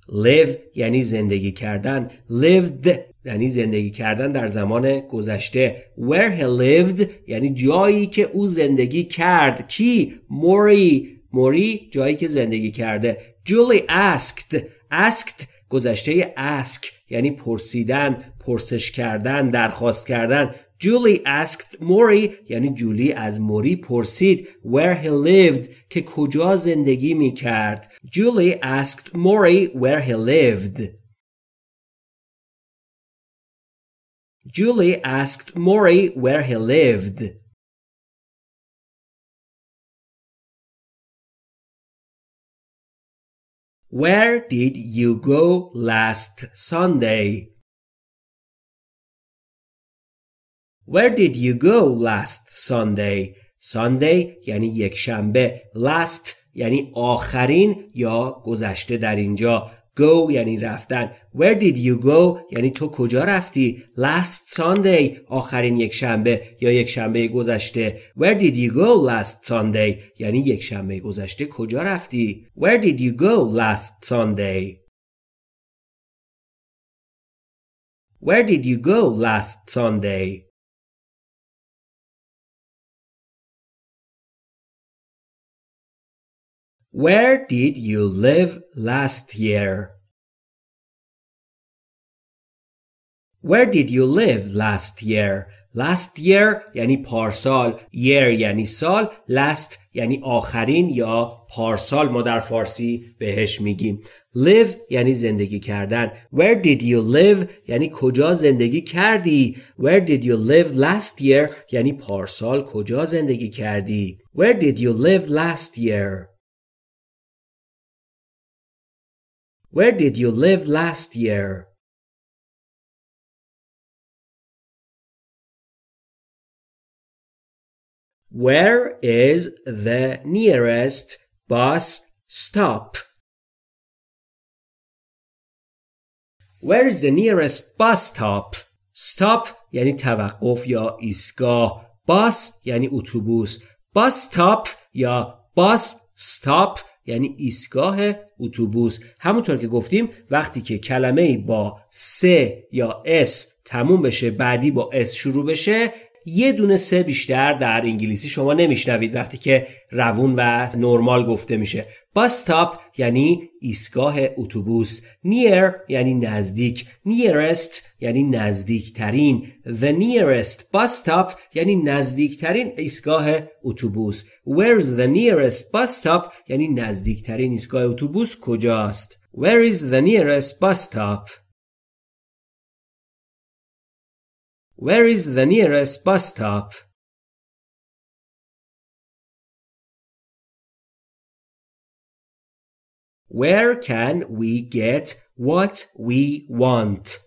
Live یعنی زندگی کردن. Lived یعنی زندگی کردن در زمان گذشته. Where he lived یعنی جایی که او زندگی کرد. کی؟ موری. موری جایی که زندگی کرده. Julie asked. Asked گذشته ask یعنی پرسیدن. پرسش کردن درخواست کردن جولی asked موری یعنی جولی از موری پرسید where he lived که کجا زندگی می کرد جولی asked موری where he lived جولی asked موری where he lived. Where did you go last Sunday? Where did you go last Sunday? Sunday یعنی یک شنبه last یعنی آخرین یا گذشته در اینجا go یعنی رفتن where did you go یعنی تو کجا رفتی last Sunday آخرین یک شنبه یا یک شنبه گذشته where did you go last Sunday یعنی یک شنبه گذشته کجا رفتی where did you go last Sunday where did you go last Sunday Where did you live last year? Where did you live last year? Last year یعنی پارسال year یعنی سال last یعنی آخرین یا پارسال ما در فارسی بهش میگیم live یعنی زندگی کردن where did you live یعنی کجا زندگی کردی where did you live last year یعنی پارسال کجا زندگی کردی where did you live last year Where did you live last year? Where is the nearest bus stop? Where is the nearest bus stop? Stop یعنی توقف یا ایستگاه. bus یعنی اتوبوس. bus stop یا bus stop یعنی ایستگاه اتوبوس همونطور که گفتیم وقتی که کلمه با س یا اس تموم بشه بعدی با اس شروع بشه یه دونه سه بیشتر در انگلیسی شما نمیشنوید وقتی که روون و نرمال گفته میشه باس تاپ یعنی ایستگاه اتوبوس نیر یعنی نزدیک نیرست یعنی نزدیکترین the nearest bus stop یعنی نزدیکترین ایستگاه اتوبوس where's the nearest bus stop یعنی نزدیکترین ایستگاه اتوبوس کجاست where is the nearest bus stop where is the nearest bus stop Where can we get what we want?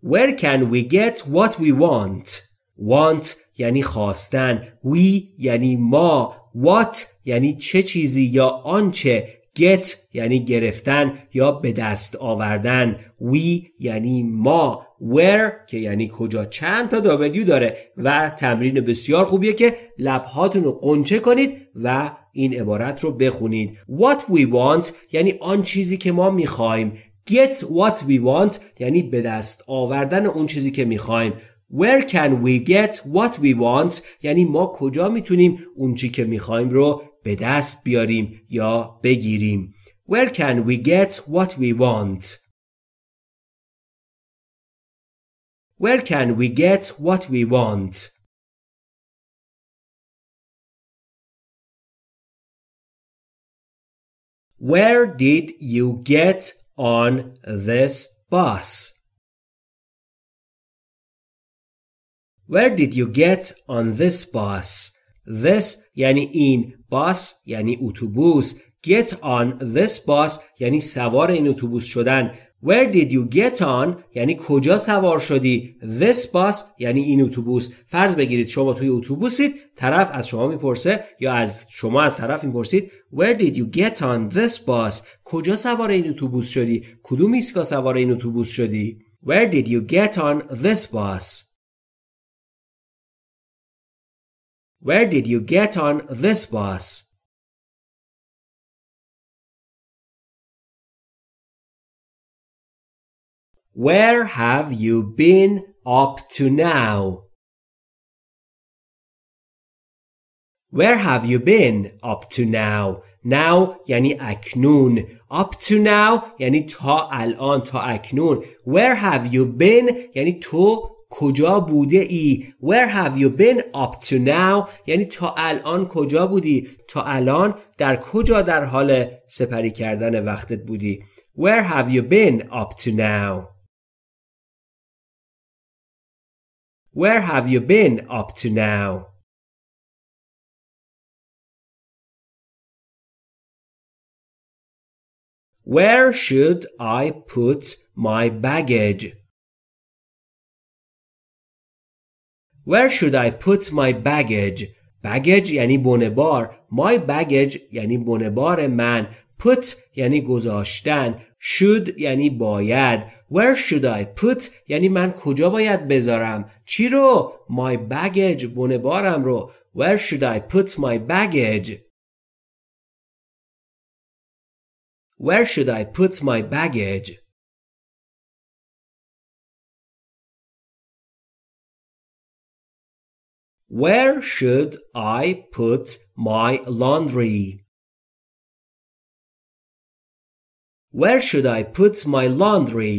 Where can we get what we want? want یعنی خواستن we یعنی ما what یعنی چه چیزی یا آنچه get یعنی گرفتن یا به دست آوردن we یعنی ما where که یعنی کجا چند تا W داره و تمرین بسیار خوبیه که لبهاتون رو قنچه کنید و این عبارت رو بخونید What we want یعنی آن چیزی که ما میخوایم Get what we want یعنی به دست آوردن اون چیزی که میخوایم Where can we get what we want یعنی ما کجا میتونیم اون چی که میخوایم رو به دست بیاریم یا بگیریم Where can we get what we want Where can we get what we want? Where did you get on this bus? Where did you get on this bus? This یعنی این bus یعنی اتوبوس get on this bus یعنی سوار این اتوبوس شدن Where did you get on یعنی کجا سوار شدی This bus یعنی این اتوبوس فرض بگیرید شما توی اتوبوسید طرف از شما میپرسه یا از شما از طرف میپرسید Where did you get on this bus کجا سوار این اتوبوس شدی کدوم ایستگاه سوار این اتوبوس شدی Where did you get on this bus Where did you get on this bus Where have you been up to now? Where have you been up to now? Now یعنی اکنون Up to now یعنی تا الان تا اکنون Where have you been یعنی تو کجا بوده ای Where have you been up to now یعنی تا الان کجا بودی تا الان در کجا در حال سپری کردن وقتت بودی Where have you been up to now Where have you been up to now? Where should I put my baggage? Where should I put my baggage? Baggage یعنی بونبار. My baggage یعنی بونبار من. Put یعنی گذاشتن. should یعنی باید where should I put یعنی من کجا باید بذارم چی رو my baggage بونه بارم رو where should I put my baggage where should I put my baggage Where should I put my laundry? Where should I put my laundry?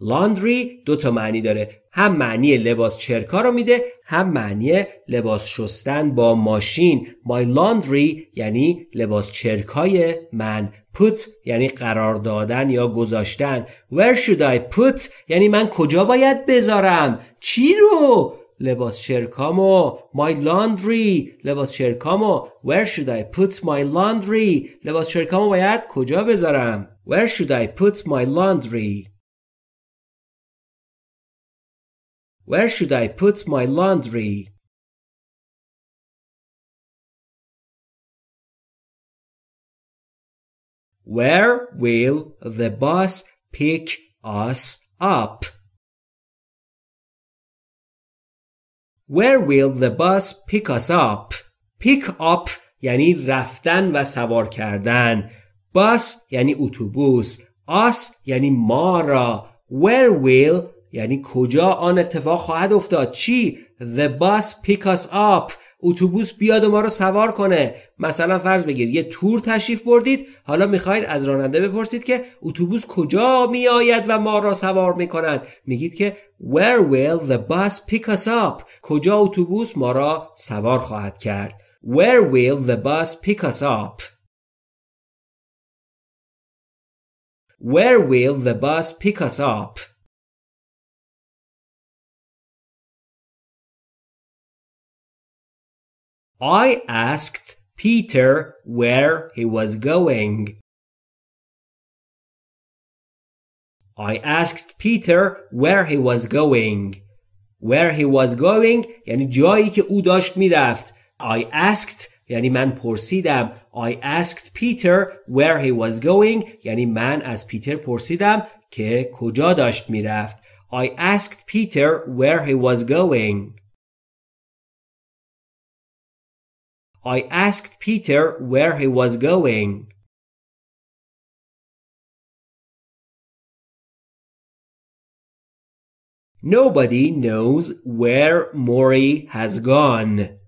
laundry دو تا معنی داره هم معنی لباس چرکا رو میده هم معنی لباس شستن با ماشین my laundry یعنی لباس چرکای من put یعنی قرار دادن یا گذاشتن where should I put یعنی من کجا باید بذارم چی رو لباس شرکامو my laundry لباس شرکامو where should I put my laundry لباس شرکامو باید کجا بذارم where should I put my laundry where should I put my laundry Where will the bus pick us up? Where will the bus pick us up? Pick up یعنی رفتن و سوار کردن. Bus یعنی اتوبوس. Us یعنی ما را. Where will یعنی کجا آن اتفاق خواهد افتاد چی the bus pick us up اتوبوس بیاد و ما رو سوار کنه مثلا فرض بگیر یه تور تشریف بردید حالا میخواید از راننده بپرسید که اتوبوس کجا میآید و ما را سوار میکند میگید که where will the bus pick us up کجا اتوبوس ما را سوار خواهد کرد where will the bus pick us up where will the bus pick us up I asked Peter where he was going. I asked Peter where he was going. Where he was going یعنی جایی که او داشت میرفت. I asked یعنی من پرسیدم. I asked Peter where he was going یعنی من از پیتر پرسیدم که کجا داشت میرفت. I asked Peter where he was going. I asked Peter where he was going. Nobody knows where Mori has gone.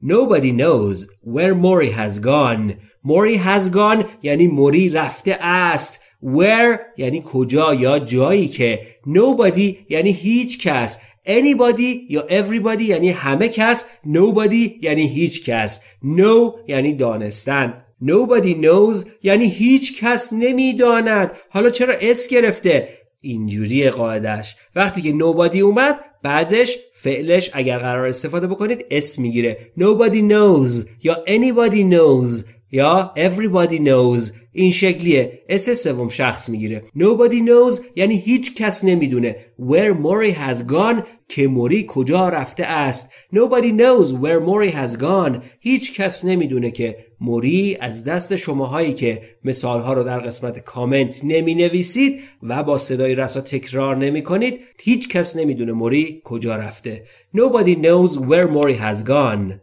Nobody knows where Mori has gone. Mori has gone یعنی موری رفته است. Where یعنی کجا یا جایی که. Nobody یعنی هیچ کس. anybody یا everybody یعنی همه کس nobody یعنی هیچ کس know یعنی دانستن nobody knows یعنی هیچ کس نمیداند حالا چرا اس گرفته اینجوری قاعدش وقتی که nobody اومد بعدش فعلش اگر قرار استفاده بکنید اس میگیره nobody knows یا anybody knows یا everybody knows این شکلیه اس سوم شخص میگیره nobody knows یعنی هیچ کس نمیدونه where Mori has gone که موری کجا رفته است nobody knows where Mori has gone هیچ کس نمیدونه که موری از دست شماهایی که مثالها رو در قسمت کامنت نمی نویسید و با صدای رسا تکرار نمی کنید هیچ کس نمیدونه موری کجا رفته nobody knows where Mori has gone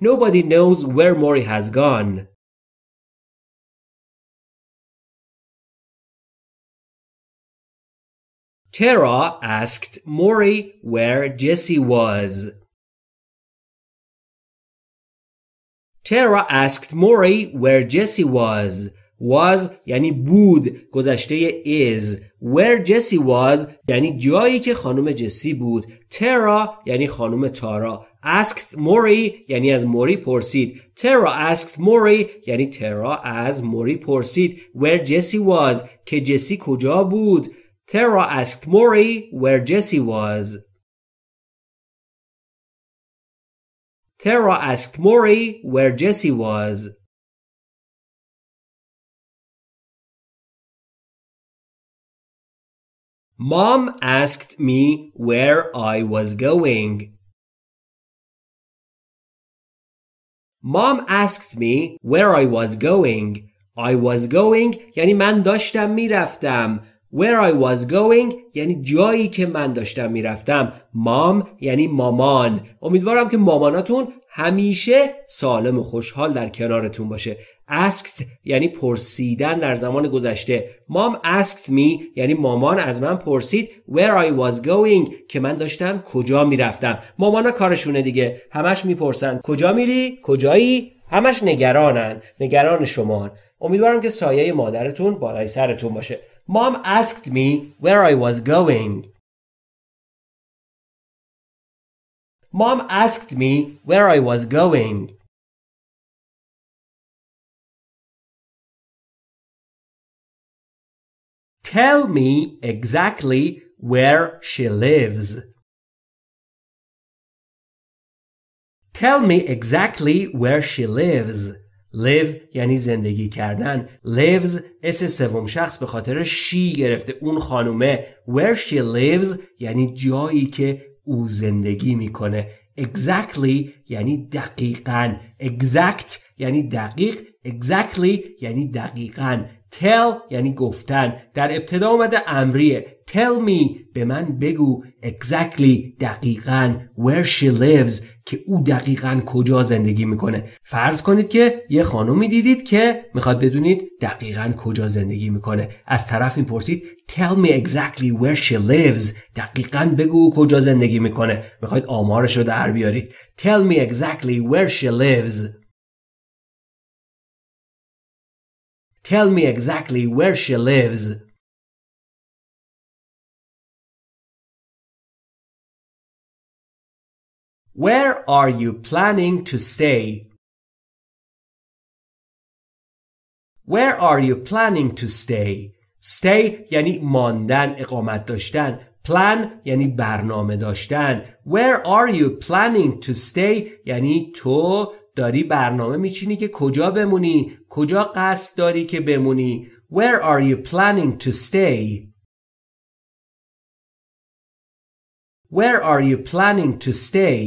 Nobody knows where Mori has gone. Tara asked Mori where Jesse was. Tara asked Mori where Jesse was. was یعنی بود گذشته is where Jesse was یعنی جایی که خانم جسی بود Tara یعنی خانم تارا asked موری یعنی از موری پرسید ترا asked موری یعنی ترا از موری پرسید where Jesse was که جسی کجا بود ترا asked موری where Jesse was Tara asked Maury where Jesse was. Mom asked me where I was going. Mom asked me where I was going. I was going یعنی من داشتم میرفتم. Where I was going یعنی جایی که من داشتم میرفتم. Mom یعنی مامان. امیدوارم که ماماناتون همیشه سالم و خوشحال در کنارتون باشه. asked یعنی پرسیدن در زمان گذشته مام asked me یعنی مامان از من پرسید where I was going که من داشتم کجا میرفتم مامانا کارشونه دیگه همش میپرسن کجا میری کجایی همش نگرانن نگران شما امیدوارم که سایه مادرتون بالای سرتون باشه مام asked me where I was going Mom asked me where I was going Tell me exactly where she lives. Tell me exactly where she lives. live یعنی زندگی کردن lives اس سوم شخص به خاطر she گرفته اون خانومه where she lives یعنی جایی که او زندگی میکنه exactly یعنی دقیقاً exact یعنی دقیق exactly یعنی دقیقاً tell یعنی گفتن در ابتدا آمده امریه tell me به من بگو exactly دقیقا where she lives که او دقیقا کجا زندگی میکنه فرض کنید که یه خانومی دیدید که میخواد بدونید دقیقا کجا زندگی میکنه از طرف این پرسید tell me exactly where she lives دقیقا بگو کجا زندگی میکنه میخواید آمارش رو در بیارید tell me exactly where she lives Tell me exactly where she lives. Where are you planning to stay? Where are you planning to stay? Stay یعنی ماندن اقامت داشتن Plan یعنی برنامه داشتن Where are you planning to stay یعنی تو داری برنامه میچینی که کجا بمونی کجا قصد داری که بمونی Where are you planning to stay Where are you planning to stay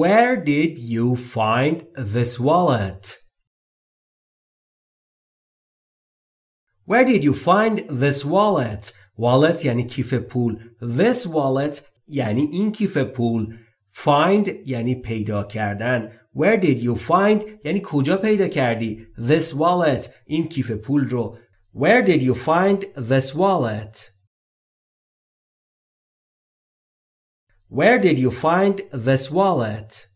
Where did you find this wallet? Where did you find this wallet? wallet یعنی کیف پول this wallet یعنی این کیف پول find یعنی پیدا کردن where did you find یعنی کجا پیدا کردی this wallet این کیف پول رو where did you find this wallet where did you find this wallet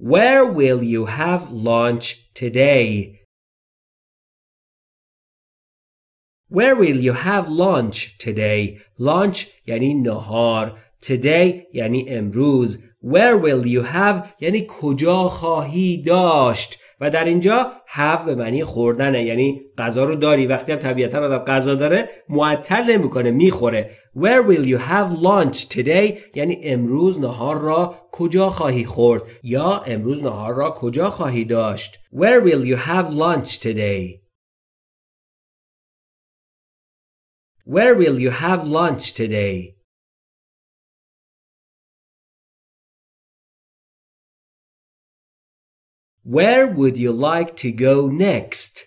Where will you have lunch today? Where will you have lunch today? Lunch یعنی نهار. Today یعنی امروز. Where will you have یعنی کجا خواهی داشت. و در اینجا هف به معنی خوردنه یعنی غذا رو داری وقتی هم طبیعتا آدم غذا داره معطل نمیکنه میخوره Where will you have lunch today یعنی امروز نهار را کجا خواهی خورد یا امروز نهار را کجا خواهی داشت Where will you have lunch today Where will you have lunch today Where would you like to go next?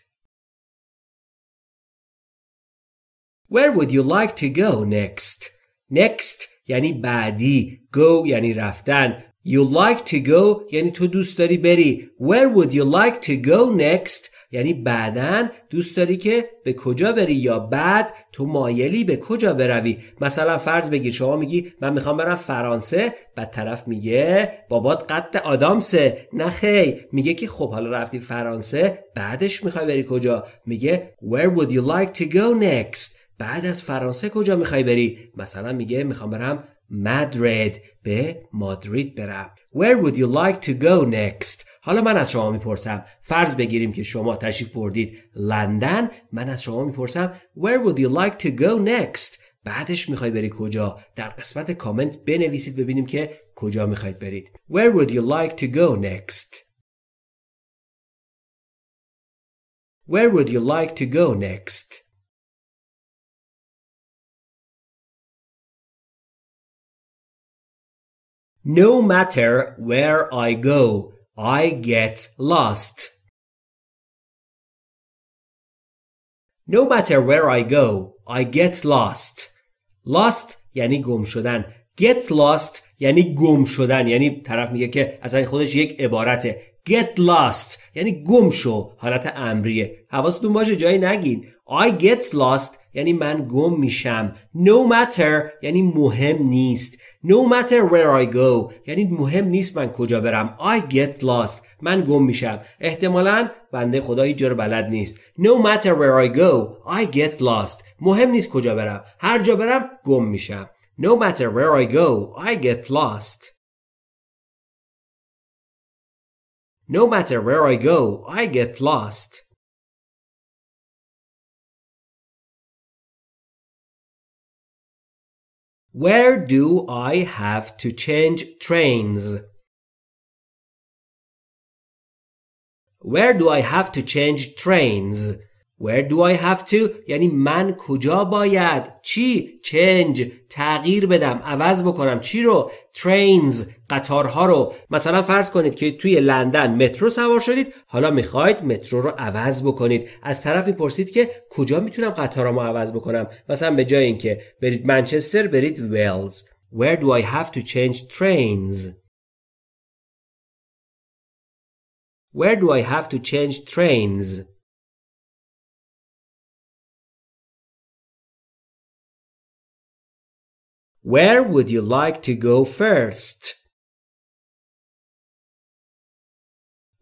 Where would you like to go next? Next یعنی بعدی Go یعنی رفتن You like to go یعنی تو دوست داری بری Where would you like to go next یعنی بعدا دوست داری که به کجا بری یا بعد تو مایلی به کجا بروی مثلا فرض بگیر شما میگی من میخوام برم فرانسه بعد طرف میگه بابات قد آدامسه نه خی میگه که خب حالا رفتی فرانسه بعدش میخوای بری کجا میگه where would you like to go next بعد از فرانسه کجا میخوای بری مثلا میگه میخوام برم مادرید به مادرید برم Where would you like to go next حالا من از شما میپرسم فرض بگیریم که شما تشریف بردید لندن من از شما میپرسم where would you like to go next بعدش میخوای بری کجا در قسمت کامنت بنویسید ببینیم که کجا میخواید برید where would you like to go next Where would you like to go next? No matter where I go, I get lost. No matter where I go, I get lost. Lost یعنی گم شدن. Get lost یعنی گم شدن. یعنی طرف میگه که از این خودش یک عبارته. Get lost یعنی گم شو. حالت امریه. حواستون باشه جایی نگین. I get lost یعنی من گم میشم. No matter یعنی مهم نیست. No matter where I go یعنی مهم نیست من کجا برم I get lost من گم میشم احتمالا بنده خدا هیچ جور بلد نیست No matter where I go I get lost مهم نیست کجا برم هر جا برم گم میشم No matter where I go I get lost No matter where I go I get lost Where do I have to change trains? Where do I have to change trains? Where do I have to یعنی من کجا باید چی چنج، تغییر بدم عوض بکنم چی رو trains قطارها رو مثلا فرض کنید که توی لندن مترو سوار شدید حالا میخواید مترو رو عوض بکنید از طرفی پرسید که کجا میتونم رو عوض بکنم مثلا به جای اینکه برید منچستر برید ویلز Where do I have to change trains Where do I have to change trains Where would you like to go first?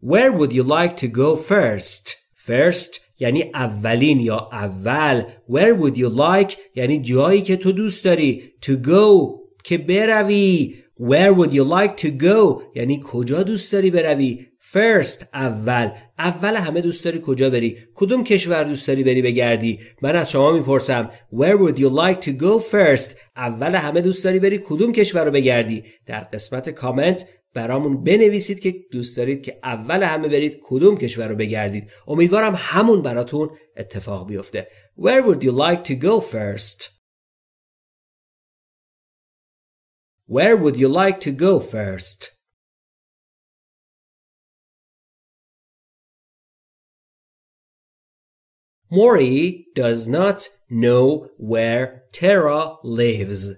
Where would you like to go first? First یعنی اولین یا اول Where would you like یعنی جایی که تو دوست داری To go که بروی Where would you like to go یعنی کجا دوست داری بروی First اول اول همه دوست داری کجا بری کدوم کشور دوست داری بری بگردی من از شما میپرسم where would you like to go first اول همه دوست داری بری کدوم کشور رو بگردی در قسمت کامنت برامون بنویسید که دوست دارید که اول همه برید کدوم کشور رو بگردید امیدوارم همون براتون اتفاق بیفته where would you like to go first where would you like to go first Mori does not know where Terra lives.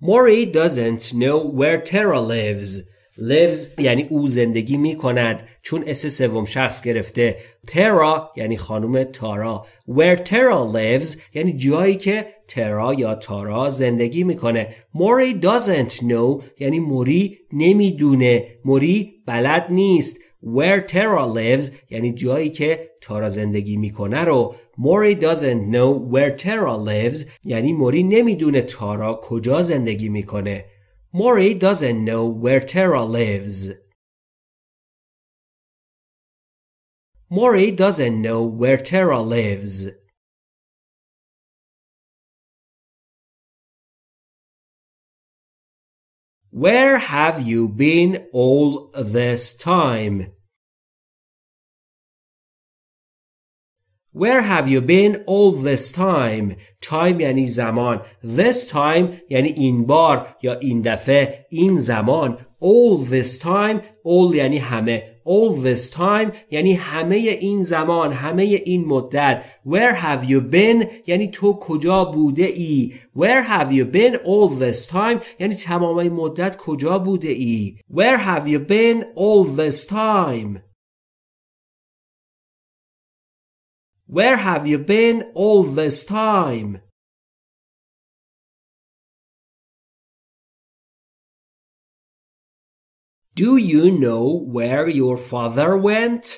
Mori doesn't know where Terra lives. lives یعنی او زندگی می کند چون اس سوم شخص گرفته ترا یعنی خانم تارا where ترا lives یعنی جایی که ترا یا تارا زندگی میکنه موری doesn't know یعنی موری نمیدونه موری بلد نیست Where Tara lives یعنی جایی که تارا زندگی میکنه رو موری doesn't know where Tara lives یعنی موری نمیدونه تارا کجا زندگی میکنه موری doesn't know where Tara lives موری doesn't know where Tara lives Where have you been all this time? Where have you been all this time? Time یعنی زمان. This time یعنی این بار یا این دفعه این زمان. All this time. All یعنی همه all this time یعنی همه این زمان همه این مدت where have you been یعنی تو کجا بوده ای where have you been all this time یعنی تمام این مدت کجا بوده ای where have you been all this time Where have you been all this time? Do you know where your father went?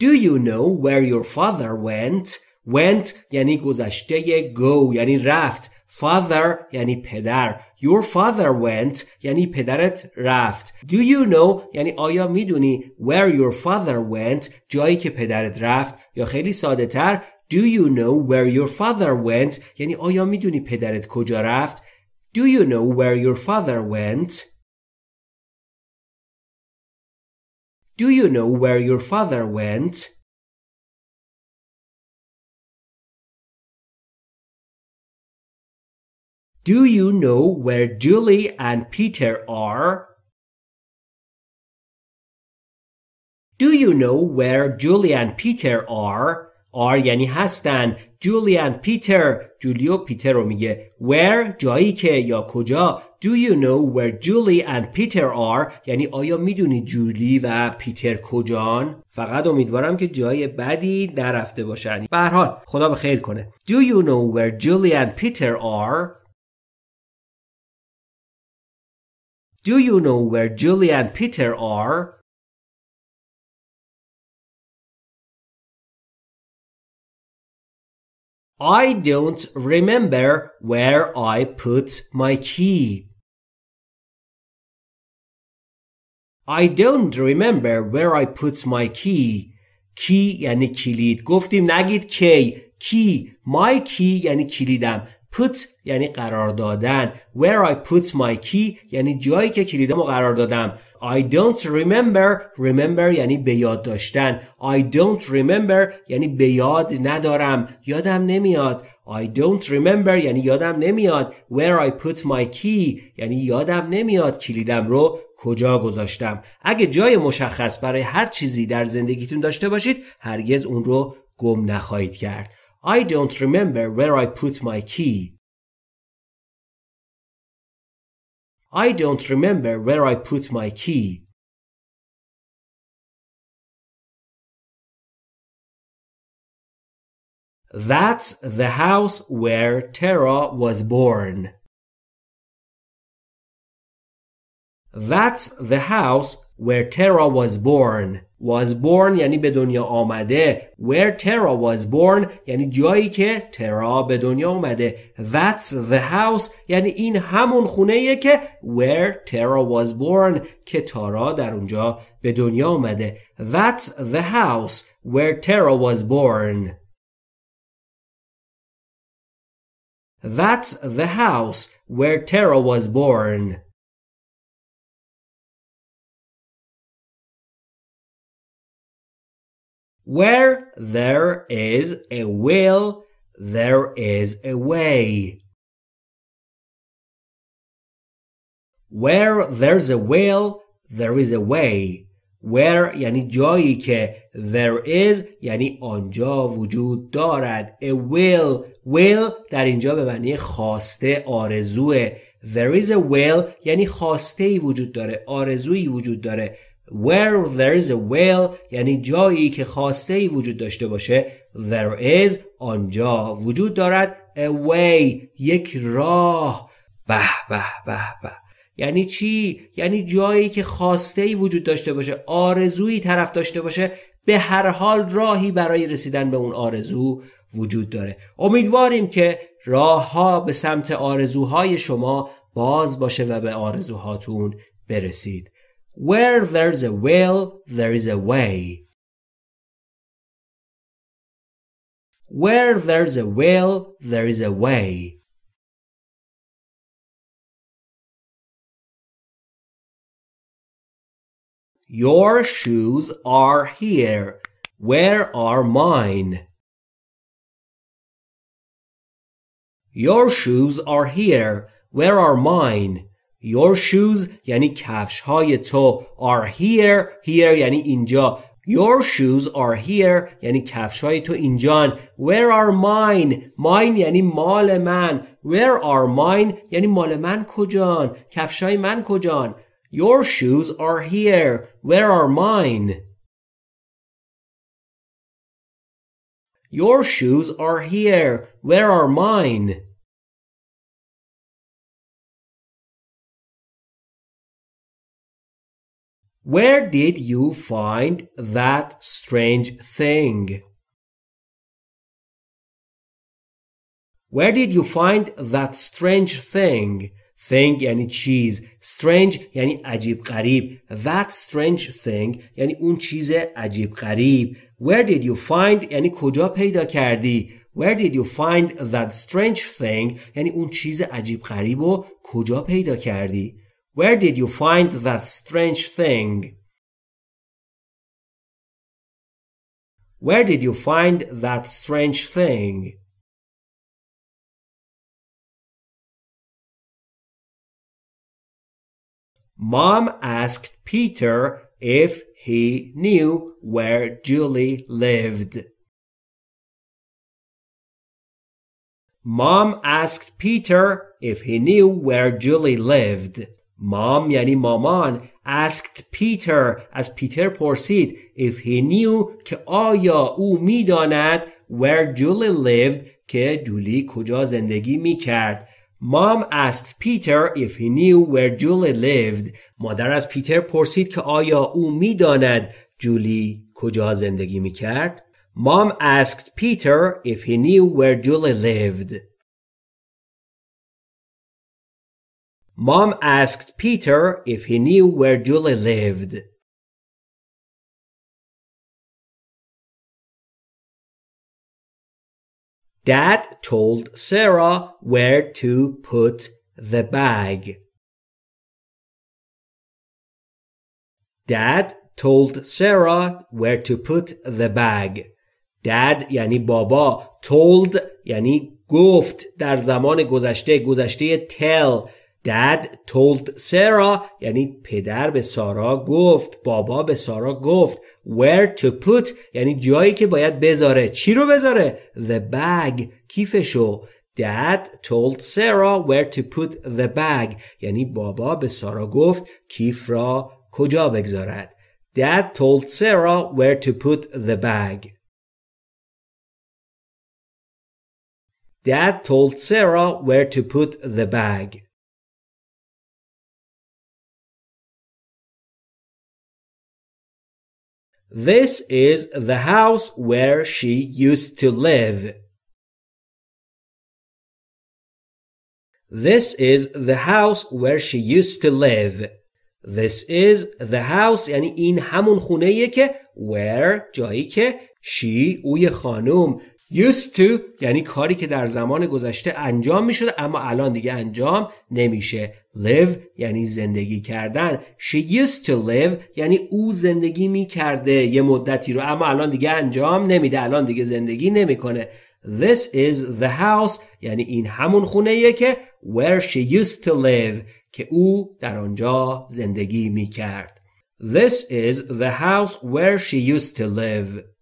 Do you know where your father went? Went یعنی گذشته go یعنی رفت Father یعنی پدر Your father went یعنی پدرت رفت Do you know یعنی آیا میدونی Where your father went جایی که پدرت رفت یا خیلی ساده تر Do you know where your father went یعنی آیا میدونی پدرت کجا رفت do you know where your father went? Do you know where your father went? Do you know where Julie and Peter are? Do you know where Julie and Peter are? Are yani hastan Julie and Peter جولیو پیتر رو میگه where جایی که یا کجا do you know where Julie and Peter are یعنی آیا میدونی جولی و پیتر کجان فقط امیدوارم که جای بدی نرفته باشن به حال خدا به خیر کنه do you know where Julie and Peter are Do you know where Julie and Peter are? I don't remember where I put my key. I don't remember where I put my key. Key یعنی کلید. گفتیم نگید کی. کی. My key یعنی کلیدم. put یعنی قرار دادن where I put my key یعنی جایی که کلیدمو قرار دادم I don't remember remember یعنی به یاد داشتن I don't remember یعنی به یاد ندارم یادم نمیاد I don't remember یعنی یادم نمیاد where I put my key یعنی یادم نمیاد کلیدم رو کجا گذاشتم اگه جای مشخص برای هر چیزی در زندگیتون داشته باشید هرگز اون رو گم نخواهید کرد I don't remember where I put my key. I don't remember where I put my key. That's the house where Terra was born. That's the house where Terra was born was born یعنی به دنیا آمده where Tara was born یعنی جایی که ترا به دنیا آمده that's the house یعنی این همون خونه که where Tara was born که تارا در اونجا به دنیا آمده that's the house where Tara was born That's the house where Tara was born. Where there is a will, there is a way. Where there's a will, there is a way. Where یعنی جایی که there is یعنی آنجا وجود دارد a will will در اینجا به معنی خواسته آرزوه there is a will یعنی خواسته ای وجود داره آرزویی وجود داره where there is a will یعنی جایی که خواسته ای وجود داشته باشه there is آنجا وجود دارد a way یک راه به به به به یعنی چی یعنی جایی که خواسته ای وجود داشته باشه آرزویی طرف داشته باشه به هر حال راهی برای رسیدن به اون آرزو وجود داره امیدواریم که راه ها به سمت آرزوهای شما باز باشه و به آرزوهاتون برسید Where there's a will, there is a way. Where there's a will, there is a way. Your shoes are here. Where are mine? Your shoes are here. Where are mine? Your shoes یعنی کفش های تو are here here یعنی اینجا Your shoes are here یعنی کفش های تو اینجان Where are mine? Mine یعنی مال من Where are mine? یعنی مال من کجان کفش های من کجان Your shoes are here Where are mine? Your shoes are here Where are mine? Where did you find that strange thing? Where did you find that strange thing? Thing یعنی چیز Strange یعنی عجیب قریب That strange thing یعنی اون چیز عجیب قریب Where did you find یعنی کجا پیدا کردی Where did you find that strange thing یعنی اون چیز عجیب قریب و کجا پیدا کردی where did you find that strange thing? Where did you find that strange thing? Mom asked Peter if he knew where Julie lived. Mom asked Peter if he knew where Julie lived. Mom یعنی مامان asked Peter از پیتر پرسید if he knew که آیا او میداند where Julie lived که جولی کجا زندگی می کرد Mom asked Peter if he knew where Julie lived. مادر از پیتر پرسید که آیا او میداند جولی کجا زندگی می کرد؟ Mom asked Peter if he knew where Julie lived. Mom asked Peter if he knew where Julie lived. Dad told Sarah where to put the bag. Dad told Sarah where to put the bag. Dad یعنی بابا told یعنی گفت در زمان گذشته گذشته tell Dad told Sarah یعنی پدر به سارا گفت بابا به سارا گفت where to put یعنی جایی که باید بذاره چی رو بذاره the bag کیفشو Dad told Sarah where to put the bag یعنی بابا به سارا گفت کیف را کجا بگذارد Dad told Sarah where to put the bag Dad told Sarah where to put the bag This is the house where she used to live. This is the house where she used to live. This is the house یعنی این همون خونه که where جایی که she اوی خانوم used to یعنی کاری که در زمان گذشته انجام می اما الان دیگه انجام نمیشه live یعنی زندگی کردن she used to live یعنی او زندگی می کرده یه مدتی رو اما الان دیگه انجام نمیده الان دیگه زندگی نمیکنه This is the house یعنی این همون خونه که where she used to live که او در آنجا زندگی می کرد. This is the house where she used to live.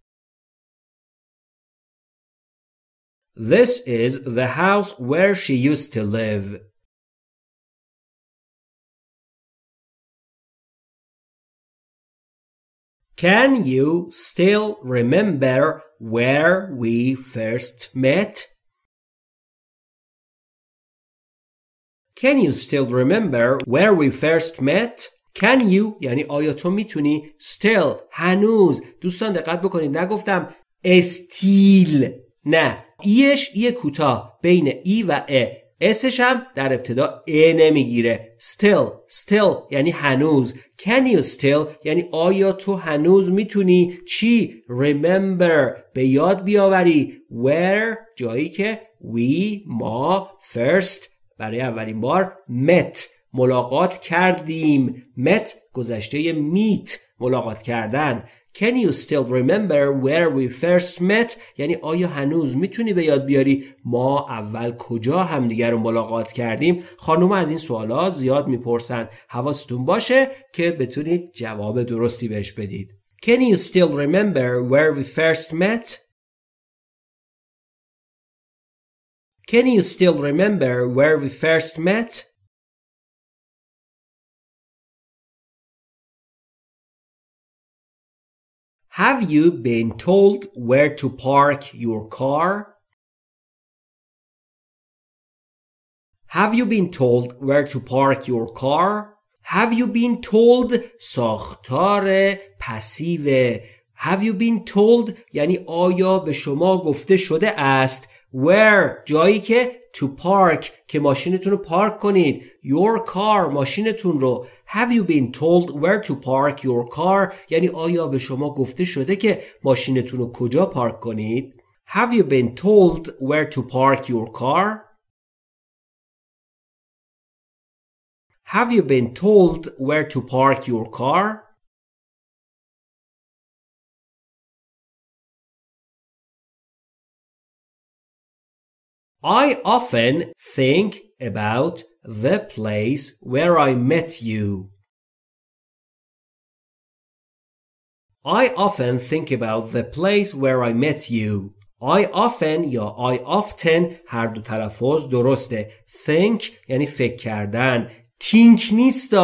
This is the house where she used to live. Can you still remember where we first met? Can you still remember where we first met? Can you یعنی آیا تو میتونی still هنوز دوستان دقت بکنید نگفتم استیل نه ایش یه کوتاه بین ای و ا اسش هم در ابتدا ا نمیگیره still still یعنی هنوز can you still یعنی آیا تو هنوز میتونی چی remember به یاد بیاوری where جایی که we ما first برای اولین بار met ملاقات کردیم met گذشته meet ملاقات کردن Can you still remember where we first met? یعنی آیا هنوز میتونی به یاد بیاری ما اول کجا همدیگر رو ملاقات کردیم؟ خانوم از این سوالا زیاد میپرسن. حواستون باشه که بتونید جواب درستی بهش بدید. Can you still remember where we first met? Can you still remember where we first met? Have you been told where to park your car? Have you been told where to park your car? Have you been told ساختار passive? Have you been told یعنی آیا به شما گفته شده است where جایی که to park که ماشینتون رو پارک کنید your car ماشینتون رو have you been told where to park your car یعنی آیا به شما گفته شده که ماشینتون رو کجا پارک کنید have you been told where to park your car have you been told where to park your car I often think about the place where I met you. I often think about the place where I met you. I often یا I often هر دو تلفظ درسته. Think یعنی فکر کردن. Think نیست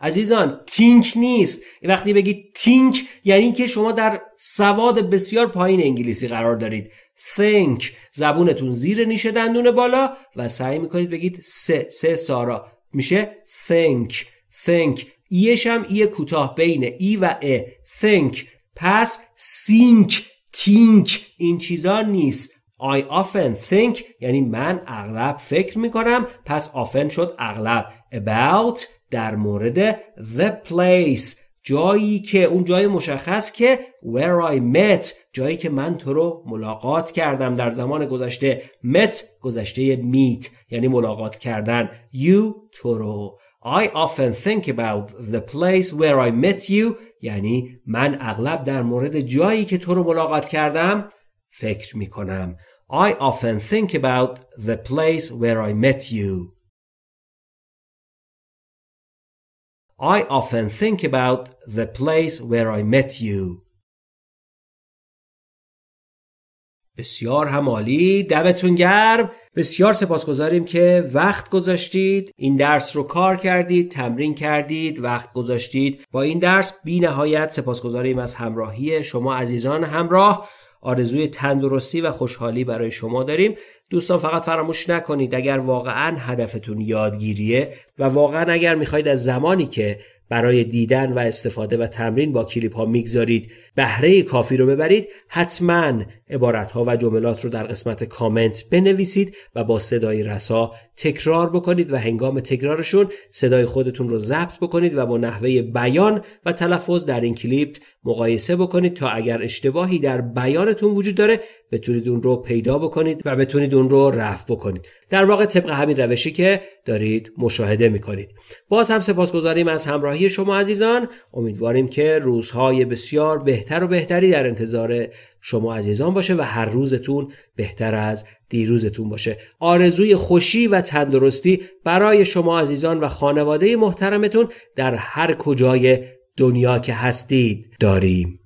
عزیزان. Think نیست. وقتی بگی think یعنی که شما در سواد بسیار پایین انگلیسی قرار دارید. think زبونتون زیر نیشه دندون بالا و سعی میکنید بگید سه سه سارا میشه think think ایش هم ای کوتاه بین ای و ا think پس think think این چیزا نیست I often think یعنی من اغلب فکر میکنم پس often شد اغلب about در مورد the place جایی که اون جای مشخص که where I met جایی که من تو رو ملاقات کردم در زمان گذشته met گذشته meet یعنی ملاقات کردن you تو رو I often think about the place where I met you یعنی من اغلب در مورد جایی که تو رو ملاقات کردم فکر می کنم I often think about the place where I met you I often think about the place where I met you. بسیار همالی دمتون گرم بسیار سپاسگزاریم که وقت گذاشتید این درس رو کار کردید تمرین کردید وقت گذاشتید با این درس بی نهایت سپاسگزاریم از همراهی شما عزیزان همراه آرزوی تندرستی و خوشحالی برای شما داریم دوستان فقط فراموش نکنید اگر واقعا هدفتون یادگیریه و واقعا اگر میخواید از زمانی که برای دیدن و استفاده و تمرین با کلیپ ها میگذارید بهره کافی رو ببرید حتما عبارت ها و جملات رو در قسمت کامنت بنویسید و با صدای رسا تکرار بکنید و هنگام تکرارشون صدای خودتون رو ضبط بکنید و با نحوه بیان و تلفظ در این کلیپ مقایسه بکنید تا اگر اشتباهی در بیانتون وجود داره بتونید اون رو پیدا بکنید و بتونید اون رو رفع بکنید در واقع طبق همین روشی که دارید مشاهده میکنید باز هم سپاسگزاریم از همراهی شما عزیزان امیدواریم که روزهای بسیار بهتر و بهتری در انتظار شما عزیزان باشه و هر روزتون بهتر از دیروزتون باشه آرزوی خوشی و تندرستی برای شما عزیزان و خانواده محترمتون در هر کجای دنیا که هستید داریم